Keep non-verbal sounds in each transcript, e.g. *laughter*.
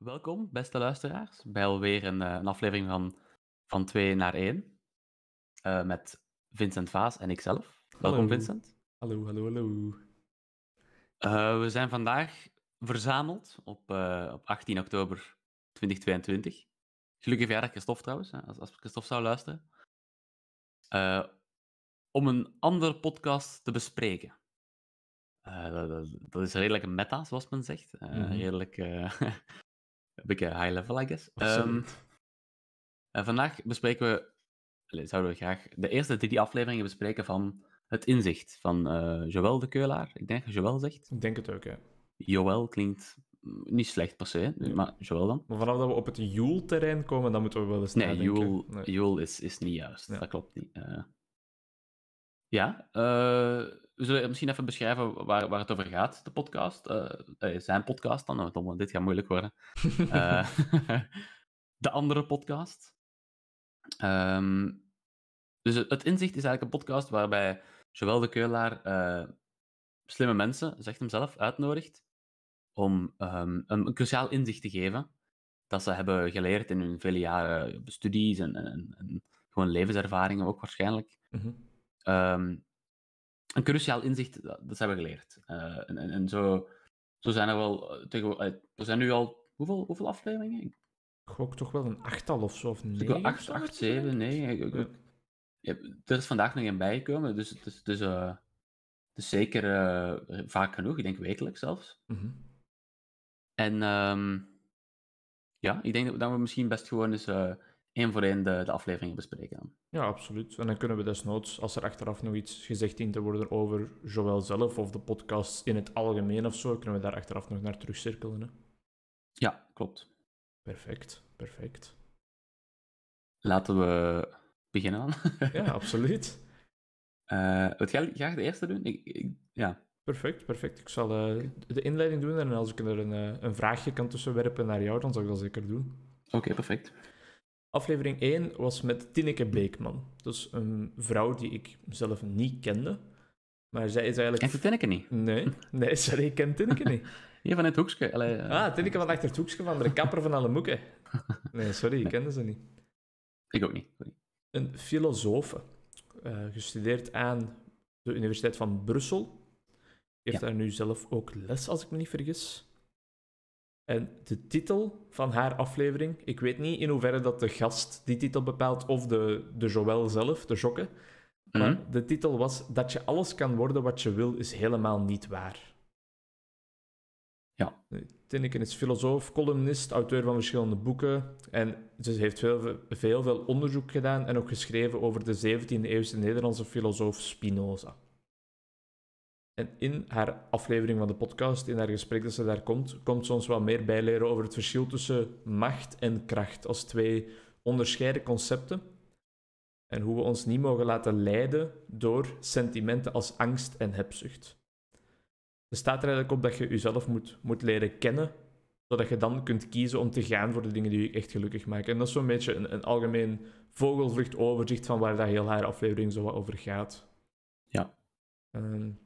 Welkom, beste luisteraars, bij alweer een, eh, een aflevering van Van 2 naar 1. Eh, met Vincent Vaas en ikzelf. Welkom, Vincent. Hallo, hallo, hallo. Eh, we zijn vandaag verzameld op, op 18 oktober 2022. Gelukkig verjaardag Christophe trouwens, hè, als, als Christophe zou luisteren. om een andere podcast te bespreken. Dat, dat, is redelijk meta, zoals men zegt. Mhm. Redelijk *laughs* Een beetje high level, I guess. Ehm, en vandaag bespreken we, zouden we graag de eerste drie afleveringen bespreken van Het Inzicht van uh, Joël de Keulaar. Ik denk dat Joël zegt. Ik denk het ook, ja. Joël klinkt niet slecht per se, maar Joël dan. Maar vanaf dat we op het Joel-terrein komen, dan moeten we wel eens nee, nadenken. Joel, nee, Joel is, is niet juist. Dat klopt niet. Eh. ja, eh we zullen misschien even beschrijven waar, waar het over gaat, de podcast. Eh, eh, zijn podcast dan, want dit gaat moeilijk worden. *laughs* Eh, *laughs* de andere podcast. Ehm, dus het, Inzicht is eigenlijk een podcast waarbij zowel de Keulaar slimme mensen, zegt hem zelf, uitnodigt om ehm, een, cruciaal inzicht te geven dat ze hebben geleerd in hun vele jaren studies en, en, gewoon levenservaringen ook waarschijnlijk. Mm een cruciaal inzicht, dat, dat hebben we geleerd. Eh, en, zo, zo zijn er wel... Eh, tegen, eh, er zijn nu al... Hoeveel, hoeveel afleveringen? Ik gok toch wel een achttal of zo, of negen? Acht, acht, zeven, Nee, er is vandaag nog een bijgekomen, dus het is... Dus, dus zeker vaak genoeg, ik denk wekelijks zelfs. Mhm. En ehm, ja, ik denk dat we misschien best gewoon eens één voor één de, de afleveringen bespreken. Ja, absoluut. En dan kunnen we desnoods, als er achteraf nog iets gezegd dient te worden over Joël zelf of de podcast in het algemeen of zo, kunnen we daar achteraf nog naar terugcirkelen. Hè? Ja, klopt. Perfect, perfect. Laten we beginnen dan. *laughs* ja, absoluut. wat ga je graag de eerste doen? Ik, ja. Perfect, perfect. Ik zal eh, de inleiding doen en als ik er een, eh, een vraagje kan tussenwerpen naar jou, dan zal ik dat zeker doen. Oké, perfect. Aflevering 1 was met Tineke Beekman. Dus een vrouw die ik zelf niet kende. Maar zij is eigenlijk... Kent Tineke niet? Nee, nee sorry, ik ken Tineke niet. *laughs* Hier van het hoekje. Ah, eh. Tineke van achter het hoekje van de kapper van alle moeken. *laughs* Nee, sorry, ik nee. kende ze niet. Ik ook niet. Sorry. Een filosoof, eh, gestudeerd aan de Universiteit van Brussel. Heeft daar nu zelf ook les, als ik me niet vergis. En de titel van haar aflevering, ik weet niet in hoeverre dat de gast die titel bepaalt of de, de Joël zelf, de Jokke. Maar mhm. de titel was dat je alles kan worden wat je wil is helemaal niet waar. Ja. Tinneken is filosoof, columnist, auteur van verschillende boeken. En ze heeft veel, veel, veel onderzoek gedaan en ook geschreven over de 17e-eeuwse Nederlandse filosoof Spinoza. En in haar aflevering van de podcast, in haar gesprek dat ze daar komt, komt ze ons wat meer bijleren over het verschil tussen macht en kracht als twee onderscheiden concepten. En hoe we ons niet mogen laten leiden door sentimenten als angst en hebzucht. Er staat er eigenlijk op dat je jezelf moet, moet leren kennen, zodat je dan kunt kiezen om te gaan voor de dingen die je echt gelukkig maken. En dat is zo'n beetje een, een algemeen vogelvlucht overzicht van waar dat heel haar aflevering zo wat over gaat. Ja. Um,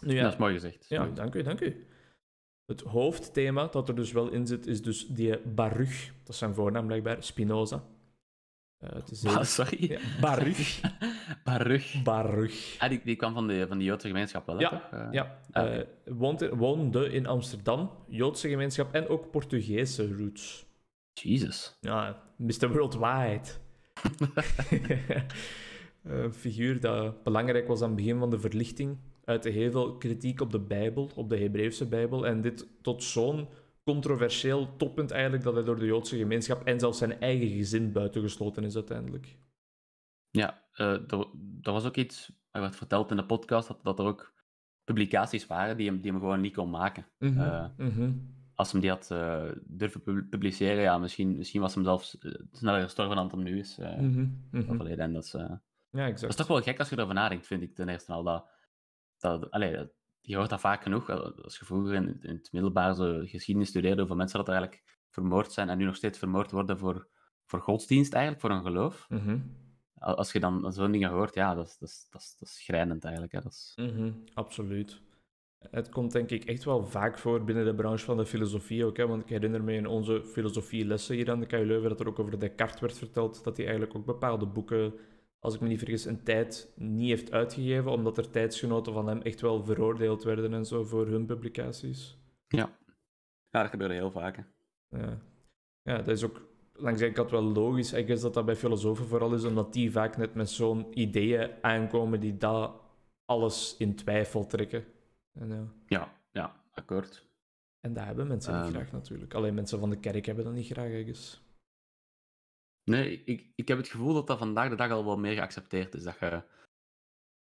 nu, ja. Dat is mooi gezegd. Ja, dank u, dank u. Het hoofdthema dat er dus wel in zit, is dus die Baruch. Dat is zijn voornaam blijkbaar, Spinoza. Uh, het is ah, sorry? *laughs* Baruch. Baruch. Baruch. die, die, kwam van de, van de Joodse gemeenschap wel, ja, toch? Eh, ja. Ah, eh, woont woonde in Amsterdam, Joodse gemeenschap en ook Portugese roots. Jesus. Ja, Mr. Worldwide. *laughs* Een figuur dat belangrijk was aan het begin van de verlichting uit heel veel kritiek op de Bijbel, op de Hebreeuwse Bijbel. En dit tot zo'n controversieel toppunt eigenlijk dat hij door de Joodse gemeenschap en zelfs zijn eigen gezin buitengesloten is uiteindelijk. Ja, uh, dat, dat was ook iets, hij werd verteld in de podcast, dat, dat er ook publicaties waren die hem, die hem gewoon niet kon maken. Mhm, eh, mhm. Als hem die had eh, durven publiceren, ja, misschien, misschien was hem zelfs sneller gestorven dan het hem nu is. Mm mhm. dat, en dat is ja, exact. dat is toch wel gek als je erover nadenkt, vind ik ten eerste al. Dat, dat, allee, je hoort dat vaak genoeg. Als je vroeger in, het middelbaar zo geschiedenis studeerde over mensen dat eigenlijk vermoord zijn en nu nog steeds vermoord worden voor, voor godsdienst eigenlijk, voor een geloof. Mhm. Als je dan zo'n dingen hoort, ja, dat is, dat is, dat is, schrijnend eigenlijk. Hè. Dat is... Mhm, absoluut. Het komt denk ik echt wel vaak voor binnen de branche van de filosofie ook. Hè? Want ik herinner me in onze filosofielessen hier aan de KU Leuven dat er ook over Descartes werd verteld dat hij eigenlijk ook bepaalde boeken als ik me niet vergis, een tijd niet heeft uitgegeven, omdat er tijdsgenoten van hem echt wel veroordeeld werden en zo voor hun publicaties. Ja, ja dat gebeurde heel vaak. Ja. ja, dat is ook langs ik had wel logisch. Ik guess dat dat bij filosofen vooral is, omdat die vaak net met zo'n ideeën aankomen die dat alles in twijfel trekken. En, ja. ja, ja, akkoord. En dat hebben mensen niet ehm. graag natuurlijk. Alleen mensen van de kerk hebben dat niet graag, ergens. Nee, ik, ik heb het gevoel dat dat vandaag de dag al wel meer geaccepteerd is. Dat je,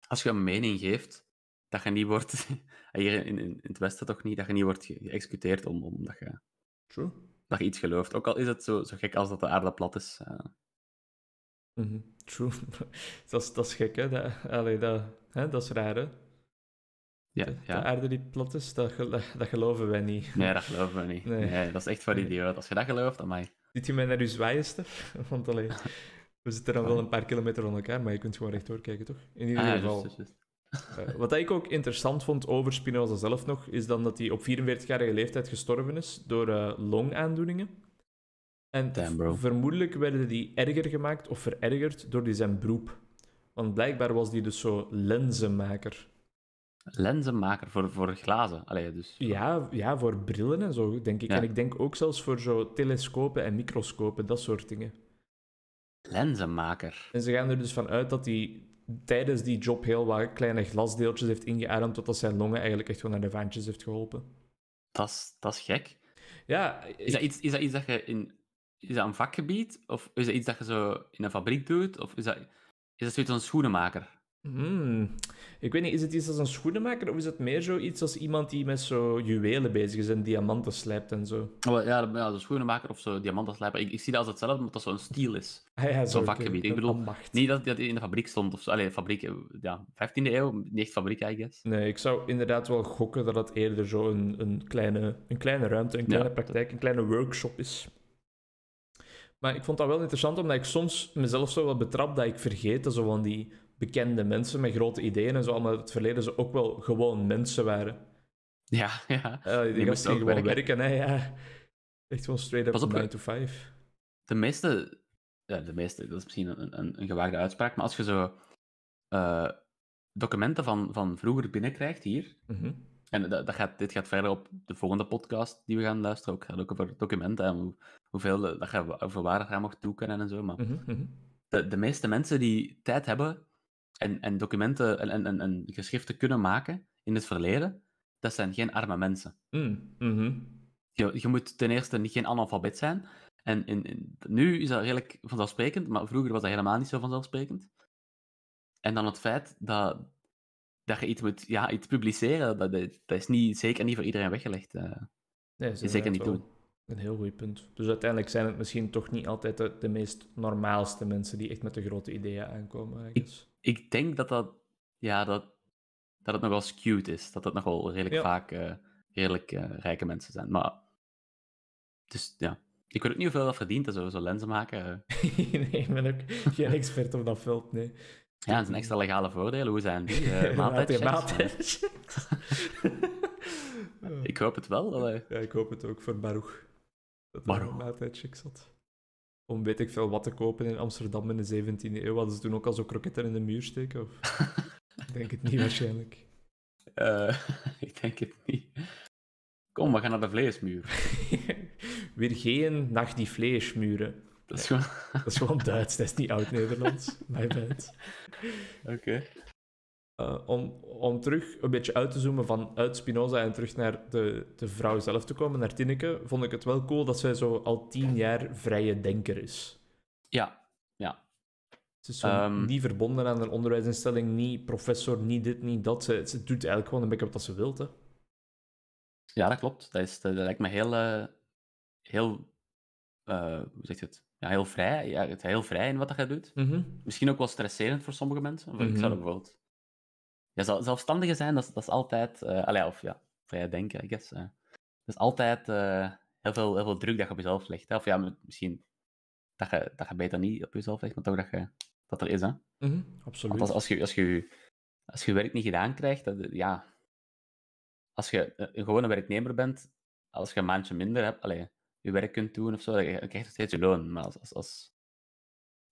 als je een mening geeft, dat je niet wordt, *laughs* hier in, in, het Westen toch niet, dat je niet wordt geëxecuteerd om, omdat je, True. Dat je iets gelooft. Ook al is het zo, zo gek als dat de aarde plat is. Eh. Mhm. True. *laughs* dat, is, dat is gek, hè? Dat, allee, dat, hè? dat is raar, hè? Ja, de, ja. de aarde die plat is, dat, dat, geloven wij niet. Nee, dat geloven wij niet. Nee. nee dat is echt voor idioot. Als je dat gelooft, dan mij. Ziet je mij naar u zwaaien, Stef? *laughs* Want we zitten dan wel ah. een paar kilometer van elkaar, maar je kunt gewoon rechtdoor kijken, toch? In ieder ah, geval. Eh, wat ik ook interessant vond over Spinoza zelf nog, is dan dat hij op 44-jarige leeftijd gestorven is door uh, longaandoeningen. En vermoedelijk werden die erger gemaakt of verergerd door die zijn beroep. Want blijkbaar was die dus zo lenzenmaker. Lenzenmaker voor, voor glazen. dus. ja, ja, voor brillen en zo, denk ik. En ik denk ook zelfs voor zo telescopen en microscopen, dat soort dingen. Lenzenmaker. En ze gaan er dus vanuit dat hij tijdens die job heel wat kleine glasdeeltjes heeft ingeademd, totdat zijn longen eigenlijk echt gewoon naar de vaantjes heeft geholpen. Dat is gek. Ja. Is, dat iets, is dat iets dat je in... Is dat een vakgebied? Of is dat iets dat je zo in een fabriek doet? Of is dat, is dat zoiets als een schoenenmaker? Hmm. Ik weet niet, is het iets als een schoenenmaker of is het meer zoiets als iemand die met zo juwelen bezig is en diamanten slijpt en zo? Oh, ja, ja, de schoenenmaker of zo, diamanten Ik, ik, zie dat als hetzelfde, omdat dat zo'n stiel is. Ah, zo'n vakgebied. Ik bedoel, niet dat dat in de fabriek stond of zo. Allee, fabriek, eh, ja, 15e eeuw, niet fabrieken fabriek, I Nee, ik zou inderdaad wel gokken dat dat eerder zo'n een, een, kleine, een kleine ruimte, een kleine praktijk, een kleine workshop is. Maar ik vond dat wel interessant, omdat ik soms mezelf zo wel betrap dat ik vergeet dat zo van die bekende mensen met grote ideeën en zo, maar het verleden ze ook wel gewoon mensen waren. Ja, ja. Uh, die, gewoon werken, hè, ja. Echt gewoon straight up 9 to 5. De meeste, ja, de meeste, dat is misschien een, een, gewaagde uitspraak, maar als je zo eh, documenten van, van vroeger binnenkrijgt hier, mhm. en dat, dat, gaat, dit gaat verder op de volgende podcast die we gaan luisteren, ook, gaat ook over documenten en hoe, hoeveel, eh, dat over waar het mag toekennen en zo, maar mhm, mhm. de, de meeste mensen die tijd hebben en, en documenten en, en, en, geschriften kunnen maken in het verleden, dat zijn geen arme mensen. Mm, mhm. je, je, moet ten eerste niet geen analfabet zijn. En in, nu is dat redelijk vanzelfsprekend, maar vroeger was dat helemaal niet zo vanzelfsprekend. En dan het feit dat, dat je iets moet ja, iets publiceren, dat, dat is niet, zeker niet voor iedereen weggelegd. Uh, is zeker niet doen. Een heel goed punt. Dus uiteindelijk zijn het misschien toch niet altijd de, meest normaalste mensen die echt met de grote ideeën aankomen ik denk dat dat, ja, dat, dat het nogal skewed is. Dat dat nogal redelijk vaak eh, redelijk eh, rijke mensen zijn. Maar, dus ja. Ik weet ook niet hoeveel dat verdient, dat zo, zo lenzen maken. Eh. *laughs* nee, ik ben ook geen expert op dat veld, nee. Ja, dat zijn extra legale voordelen. Hoe zijn die? Uh, *laughs* maaltijdchecks? *laughs* ik hoop het wel. Ja, ik hoop het ook voor Baruch. Dat Baruch. een zat om weet ik veel wat te kopen in Amsterdam in de 17e eeuw. Hadden ze toen ook al zo kroketten in de muur steken? Of? *laughs* ik denk het niet waarschijnlijk. Eh, *laughs* ik denk het niet. Kom, we gaan naar de vleesmuur. *laughs* Weer geen nacht die vleesmuren. Dat is gewoon... dat is gewoon Duits, dat is niet oud-Nederlands. My bad. Oké. Eh, om, om terug een beetje uit te zoomen van uit Spinoza en terug naar de, de vrouw zelf te komen, naar Tineke, vond ik het wel cool dat zij zo al tien jaar vrije denker is. Ja, ja. Ze is zo ehm. niet verbonden aan een onderwijsinstelling, niet professor, niet dit, niet dat. Ze, doet eigenlijk gewoon een beetje wat ze wilt. Hè. Ja, dat klopt. Dat, is, dat lijkt me heel, uh, heel eh, hoe zeg je het? Ja, heel vrij. Ja, het heel vrij in wat dat gaat doet. Mhm. Misschien ook wel stresserend voor sommige mensen. Ik zou mhm. bijvoorbeeld ja, zelfstandige zijn, dat is, dat is altijd... Uh, allee, of ja, vrij denken, I guess. Uh, dat is altijd eh, heel, veel, heel veel druk dat je op jezelf legt. Hè? Of ja, misschien dat je, dat je beter niet op jezelf legt, maar toch dat, je, dat er is. Hè? Mhm, absoluut. Want als, als, je, als, je, als je werk niet gedaan krijgt, dat, ja... Als je een gewone werknemer bent, als je een maandje minder hebt, allee, je werk kunt doen of zo, dan krijg je steeds je loon. Maar als, als, als,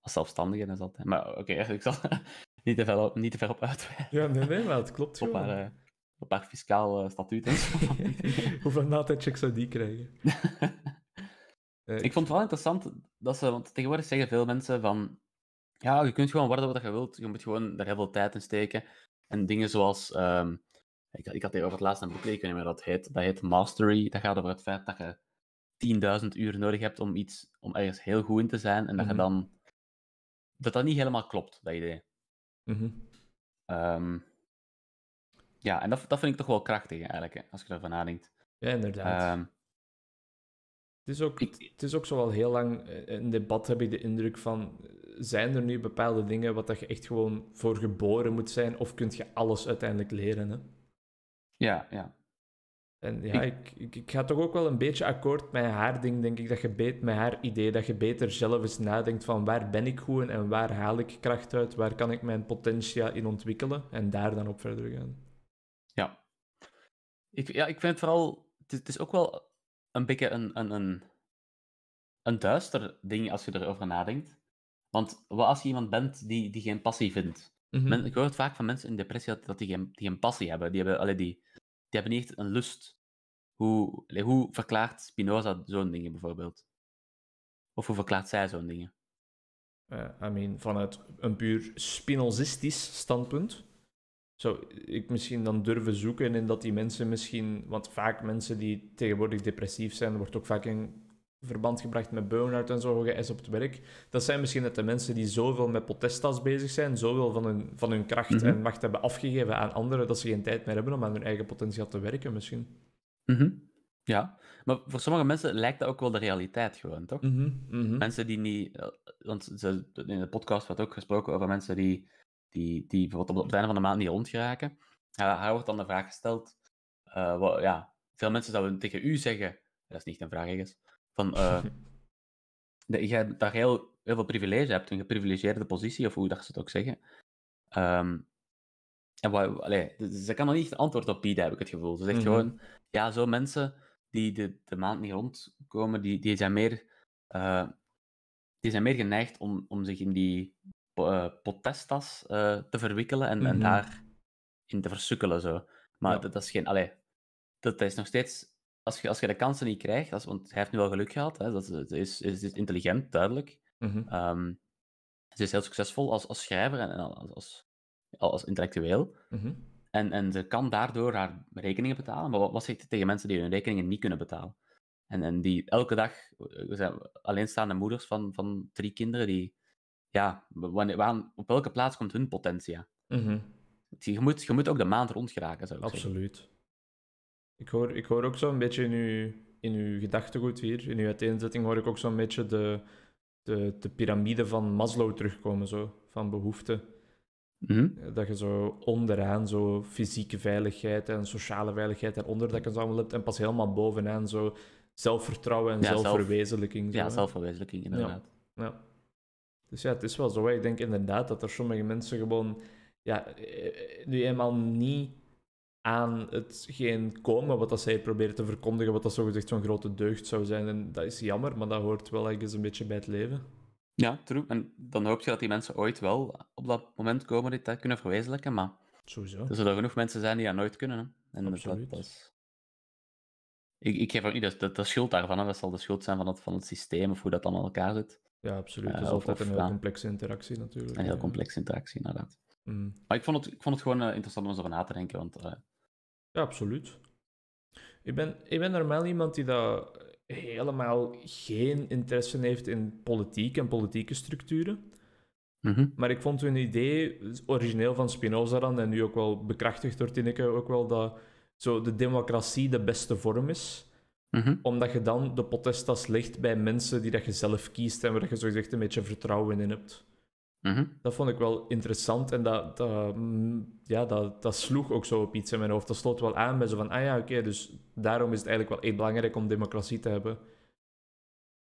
als zelfstandige is dat. Maar oké, okay, *laughs* ik zal niet, te ver op, niet te ver op Ja, nee, nee, maar het klopt op een Haar, eh, op fiscaal eh, statuut en zo. *laughs* Hoeveel natijdcheck zou die krijgen? *laughs* Eh, ik vond het wel interessant dat ze, want tegenwoordig zeggen veel mensen van, ja, je kunt gewoon worden wat je wilt, je moet gewoon daar heel veel tijd in steken. En dingen zoals, ehm, ik, ik, had hier over het laatste een boek, ik weet niet meer dat heet, dat heet Mastery, dat gaat over het feit dat je 10.000 uur nodig hebt om iets, om ergens heel goed in te zijn, en dat je mhm. dan, dat dat niet helemaal klopt, dat idee. Mhm. Ehm, ja, en dat, dat vind ik toch wel krachtig eigenlijk, als je daarvan nadenkt. Ja, inderdaad. Ehm, het is, ook, het is ook zo al heel lang in eh, debat heb ik de indruk van, eh, zijn er nu bepaalde dingen wat dat je echt gewoon voor geboren moet zijn, of kun je alles uiteindelijk leren? Hè? Ja, ja. En ja, ik, ik, ga toch ook wel een beetje akkoord met haar ding, denk ik. Dat je beet, met haar idee, dat je beter zelf eens nadenkt van waar ben ik goed in en waar haal ik kracht uit, waar kan ik mijn potentia in ontwikkelen en daar dan op verder gaan. Ja. Ik, ja, ik vind het vooral... Het is, ook wel een beetje een, een, een, een duister ding als je erover nadenkt. Want wat als je iemand bent die, die geen passie vindt? Mhm. Men, ik hoor het vaak van mensen in depressie dat, dat die, geen, die geen passie hebben. Die hebben alle die die hebben niet echt een lust. Hoe, hoe verklaart Spinoza zo'n dingen bijvoorbeeld? Of hoe verklaart zij zo'n dingen? Uh, I mean, vanuit een puur Spinozistisch standpunt zou ik misschien dan durven zoeken in dat die mensen misschien... Want vaak mensen die tegenwoordig depressief zijn, wordt ook vaak in verband gebracht met burn-out en zo, is op het werk. Dat zijn misschien net de mensen die zoveel met potesta's bezig zijn, zoveel van hun, van hun kracht mhm. en macht hebben afgegeven aan anderen, dat ze geen tijd meer hebben om aan hun eigen potentieel te werken, misschien. Mhm. Ja, maar voor sommige mensen lijkt dat ook wel de realiteit gewoon, toch? Mhm, mensen die niet... Eh, want in de podcast wordt ook gesproken over mensen die, die, die bijvoorbeeld op het einde van de maand niet rondgeraken. haar wordt dan de vraag gesteld... Eh, ja, veel mensen zouden tegen u zeggen... Dat is niet een vraag, is. Van, eh, *laughs* dat, je daar je heel, heel, veel privilege hebt, een geprivilegeerde positie, of hoe dat ze het ook zeggen. Ehm, en ze kan nog niet antwoord op bieden, heb ik het gevoel. Ze zegt mhm. gewoon, ja, zo mensen die de, de maand niet rondkomen, die, die, zijn meer, eh, die zijn meer geneigd om, om zich in die uh, potestas te verwikkelen en, mm -hmm. en mhm. daarin te versukkelen. Zo. Maar dat, is geen... Allee, dat is nog steeds als je, als je de kansen niet krijgt, want hij heeft nu wel geluk gehad, hè, dat is, is, is, intelligent, duidelijk. Mhm. Ehm, ze is heel succesvol als, als schrijver en, als, als, als, intellectueel. Mhm. en, en ze kan daardoor haar rekeningen betalen. Maar wat, zegt tegen mensen die hun rekeningen niet kunnen betalen? En, en die elke dag, we eh, zijn alleenstaande moeders van, van drie kinderen, die, ja, wanneer, waar, op welke plaats komt hun potentie Mm je, moet, je moet ook de maand rond geraken, Absoluut. Ik hoor, ik hoor ook zo'n beetje in uw, in uw gedachtegoed hier, in uw uiteenzetting, hoor ik ook zo'n beetje de, de, de piramide van Maslow terugkomen, zo, van behoeften. Mhm. Eh, dat je zo onderaan zo fysieke veiligheid en sociale veiligheid en dat je zo allemaal hebt. En pas helemaal bovenaan zo zelfvertrouwen en zelfverwezenlijking. Zo, ja, zelfverwezenlijking, inderdaad. Ja. Dus ja, het is wel zo. Ik denk inderdaad dat er sommige mensen gewoon ja, eh, nu eenmaal niet aan hetgeen komen wat dat zij proberen te verkondigen, wat dat zogezegd zo'n grote deugd zou zijn. En dat is jammer, maar dat hoort wel ergens een beetje bij het leven. Ja, true. En dan hoop je dat die mensen ooit wel op dat moment komen die dat kunnen verwezenlijken, maar Sowieso. er zullen genoeg mensen zijn die dat nooit kunnen. Hè? En Absoluut. Dat, is... ik, ik geef ook niet dat, dat, schuld daarvan, hè. dat zal de schuld zijn van het, van het systeem of hoe dat dan aan elkaar zit. Ja, absoluut. Eh, dat is altijd een heel complexe interactie natuurlijk. Een heel complexe interactie, inderdaad. Mm. Maar ik vond het, ik vond het gewoon eh, interessant om eens over na te denken. Want, eh, Ja, absoluut. Ik ben, ik ben normaal iemand die dat helemaal geen interesse heeft in politiek en politieke structuren. Mhm. Maar ik vond hun idee, origineel van Spinoza dan, en nu ook wel bekrachtigd door Tineke ook wel dat zo de democratie de beste vorm is. Mhm. Omdat je dan de potestas legt bij mensen die dat je zelf kiest en waar je gezegd een beetje vertrouwen in hebt. Mhm. Dat vond ik wel interessant en dat, dat, mm, ja, dat, dat sloeg ook zo op iets in mijn hoofd. Dat sloot wel aan bij zo van, ah ja, oké, dus daarom is het eigenlijk wel echt belangrijk om democratie te hebben.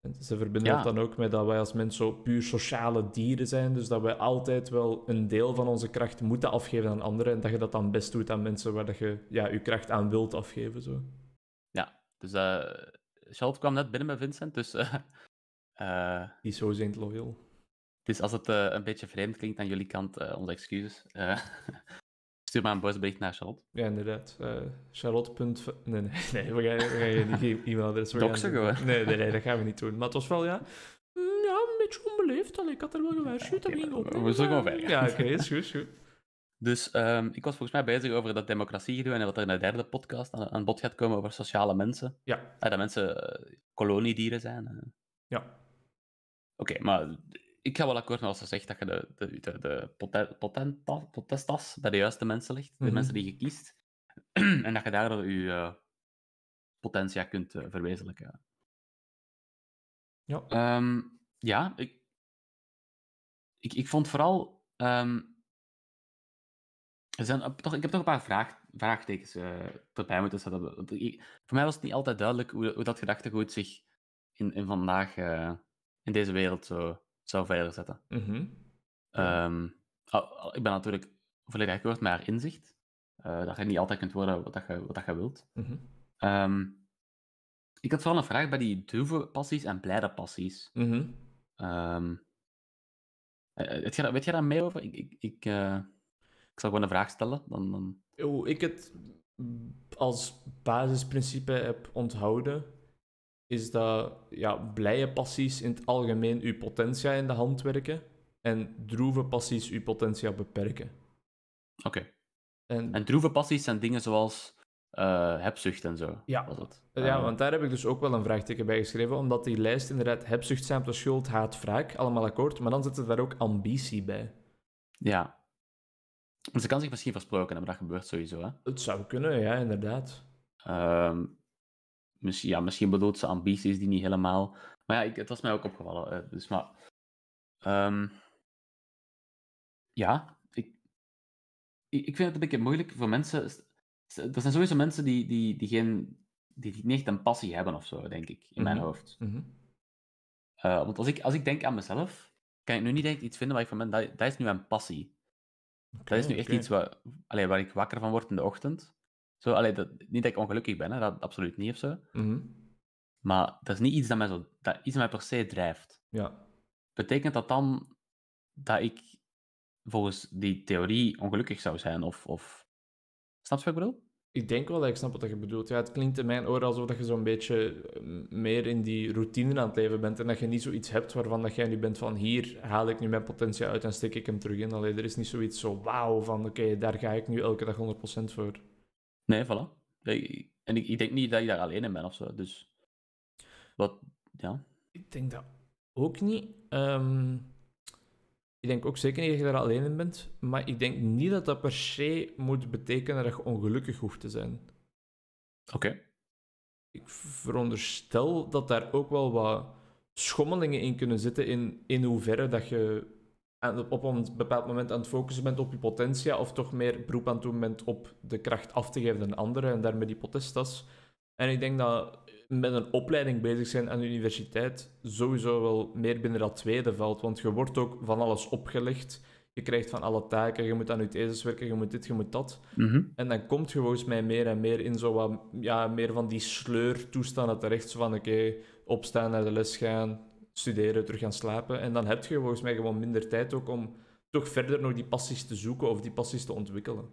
En ze verbinden ja. dat dan ook met dat wij als mens zo puur sociale dieren zijn, dus dat wij altijd wel een deel van onze kracht moeten afgeven aan anderen en dat je dat dan best doet aan mensen waar dat je ja, je kracht aan wilt afgeven. Zo. Ja, dus uh, Charlotte kwam net binnen met Vincent, dus... Uh, uh... Die zo loyal. Dus als het eh, een beetje vreemd klinkt aan jullie kant, eh, onze excuses. Eh, *laughs* stuur maar een voicebericht naar Charlotte. Ja, inderdaad. Charlotte. Nee, nee, *laughs* nee, we gaan, we je niet *laughs* e-mailadres... gewoon. Nee, nee, nee, dat gaan we niet doen. Maar het was wel, ja... Mm, ja, een beetje onbeleefd. Allee, ik had er wel gewaarschuwd, dat We zullen gewoon verder. Ja, oké, okay, is goed, goed. Dus ehm, ik was volgens mij bezig over dat democratiegedoe en wat er in de derde podcast aan, aan, bod gaat komen over sociale mensen. Ja. Ah, dat mensen koloniedieren zijn. Ja. Oké, maar ik ga wel akkoord met als ze zegt, dat je de, de, de, de potent potestas bij de juiste mensen legt, de mhm. mensen die je kiest, *clears throat* en dat je daardoor je uh, eh, potentia kunt eh, verwezenlijken. Ja, ehm, ja ik, ik, ik vond vooral... Ehm, toch, ik heb toch een paar vraag, vraagtekens erbij eh, moeten zetten. Voor mij was het niet altijd duidelijk hoe, hoe dat gedachtegoed zich in, in vandaag, in deze wereld, zo zou verder zetten. Mhm. Ehm, ik ben natuurlijk volledig akkoord met haar inzicht. Eh, dat je niet altijd kunt worden wat, dat je, wat dat je wilt. Mhm. Ehm, ik had vooral een vraag bij die duve passies en blijde passies. Mm -hmm. weet, je, weet daar meer over? Ik, ik, ik, ik zal gewoon een vraag stellen. Dan, dan... Hoe ik het als basisprincipe heb onthouden, is dat ja, blije passies in het algemeen uw potentia in de hand werken en droeve passies uw potentia beperken. Oké. En... en droeve passies zijn dingen zoals eh, hebzucht en zo. Ja. Ah, ja, want daar heb ik dus ook wel een vraagteken bij geschreven, omdat die lijst inderdaad hebzucht, zijn, schuld, haat, wraak, allemaal akkoord, maar dan zit er daar ook ambitie bij. Ja. Ze kan zich misschien versproken hebben, dat gebeurt sowieso, hè? Het zou kunnen, ja, inderdaad. Um, Misschien, ja, misschien bedoelt ze ambities die niet helemaal. Maar ja, ik, het was mij ook opgevallen. Eh, dus maar. Ehm, ja, ik, ik vind het een beetje moeilijk voor mensen. Er zijn sowieso mensen die, die, die, geen, die niet echt een passie hebben of zo, denk ik, in mijn mhm. hoofd. Mhm. Eh, want als ik, als ik denk aan mezelf, kan ik nu niet echt iets vinden waar ik van ben, dat, dat is nu een passie. dat is nu echt iets waar, waar ik wakker van word in de ochtend. Zo, allee, dat, niet dat ik ongelukkig ben, dat absoluut niet of zo. Mhm. Maar dat is niet iets dat mij, zo, dat iets mij per se drijft. Ja. Betekent dat dan dat ik volgens die theorie ongelukkig zou zijn? Of, of... Snap je wat ik bedoel? Ik denk wel dat ik snap wat je bedoelt. Ja, het klinkt in mijn oren alsof je zo'n beetje eh, meer in die routine aan het leven bent. En dat je niet zoiets hebt waarvan dat jij nu bent van hier haal ik nu mijn potentie uit en steek ik hem terug in. Alleen er is niet zoiets zo wauw van oké, daar ga ik nu elke dag 100% voor. Nee, voilà. Ik, en ik, ik, denk niet dat je daar alleen in bent of zo. Dus wat, ja. Ik denk dat ook niet. Ehm, ik denk ook zeker niet dat je daar alleen in bent. Maar ik denk niet dat dat per se moet betekenen dat je ongelukkig hoeft te zijn. Oké. Ik veronderstel dat daar ook wel wat schommelingen in kunnen zitten in, in hoeverre dat je op een bepaald moment aan het focussen bent op je potentia, of toch meer beroep aan het doen bent op de kracht af te geven aan anderen en daarmee die potestas. En ik denk dat met een opleiding bezig zijn aan de universiteit sowieso wel meer binnen dat tweede valt, want je wordt ook van alles opgelegd. Je krijgt van alle taken, je moet aan je thesis werken, je moet dit, je moet dat. Mhm. En dan komt je volgens mij meer en meer in zo wat, ja, meer van die sleur terecht. Zo van, oké, opstaan, naar de les gaan, studeren, terug gaan slapen. En dan heb je volgens mij gewoon minder tijd ook om toch verder nog die passies te zoeken of die passies te ontwikkelen.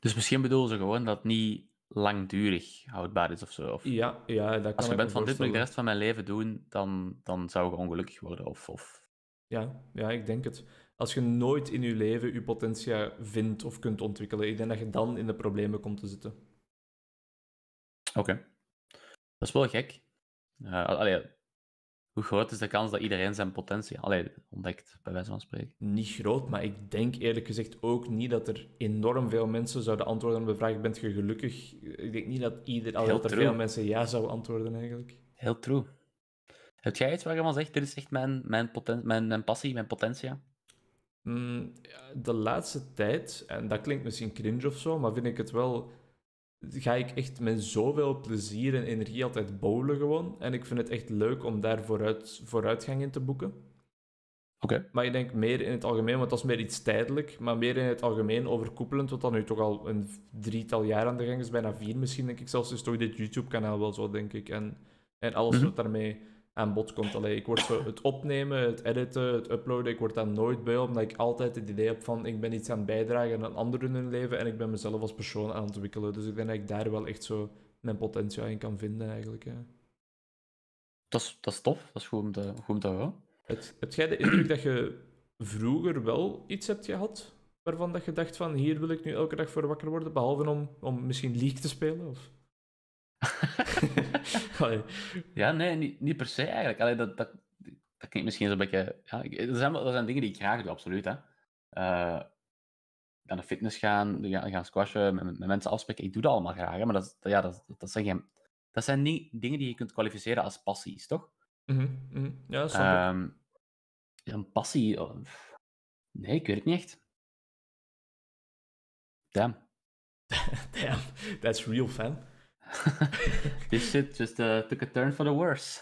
Dus misschien bedoelen ze gewoon dat het niet langdurig houdbaar is of zo. Of... Ja, ja, dat kan Als je bent van dit moet ik de rest van mijn leven doen, dan, dan zou je ongelukkig worden. Of, of... Ja, ja, ik denk het. Als je nooit in je leven je potentie vindt of kunt ontwikkelen, ik denk dat je dan in de problemen komt te zitten. Oké. Dat is wel gek. Eh, allee, hoe groot is de kans dat iedereen zijn potentie allee, ontdekt, bij wijze van spreken? Niet groot, maar ik denk eerlijk gezegd ook niet dat er enorm veel mensen zouden antwoorden op de vraag: bent je gelukkig? Ik denk niet dat ieder al heel veel mensen ja zouden antwoorden eigenlijk. Heel true. Heb jij iets waar je van zegt: dit is echt mijn, mijn, poten, mijn, passie, mijn potentie? Mm, de laatste tijd, en dat klinkt misschien cringe of zo, maar vind ik het wel ga ik echt met zoveel plezier en energie altijd bowlen gewoon. En ik vind het echt leuk om daar vooruit, vooruitgang in te boeken. Oké. Maar ik denk meer in het algemeen, want dat is meer iets tijdelijk, maar meer in het algemeen overkoepelend, wat dan nu toch al een drietal jaar aan de gang is, bijna vier misschien, denk ik zelfs, is dus toch dit YouTube-kanaal wel zo, denk ik. En, en alles mhm. wat daarmee aan bod komt. Allee, ik word zo het opnemen, het editen, het uploaden, ik word daar nooit bij, omdat ik altijd het idee heb van ik ben iets aan het bijdragen aan anderen in hun leven en ik ben mezelf als persoon aan het ontwikkelen. Dus ik denk dat ik daar wel echt zo mijn potentieel in kan vinden eigenlijk. Hè. Dat, is, dat is tof, dat is goed om te, goed om Het, heb jij de indruk dat je vroeger wel iets hebt gehad waarvan dat je dacht van hier wil ik nu elke dag voor wakker worden, behalve om, om misschien league te spelen? Of? *laughs* ja, nee, niet, niet, per se eigenlijk. Allee, dat, dat, dat klinkt misschien zo'n beetje... Ja, er, zijn, er zijn dingen die ik graag doe, absoluut. Hè. Uh, eh, aan de fitness gaan, gaan squashen, met, met, mensen afspreken. Ik doe dat allemaal graag, maar dat, ja, dat, dat zijn geen... Dat zijn niet dingen die je kunt kwalificeren als passies, toch? Mm -hmm, mm -hmm. Ja, Een passie... Oh, nee, ik weet het niet echt. Damn. *laughs* Damn, that's real, fan. This shit just uh, took a turn for the worse.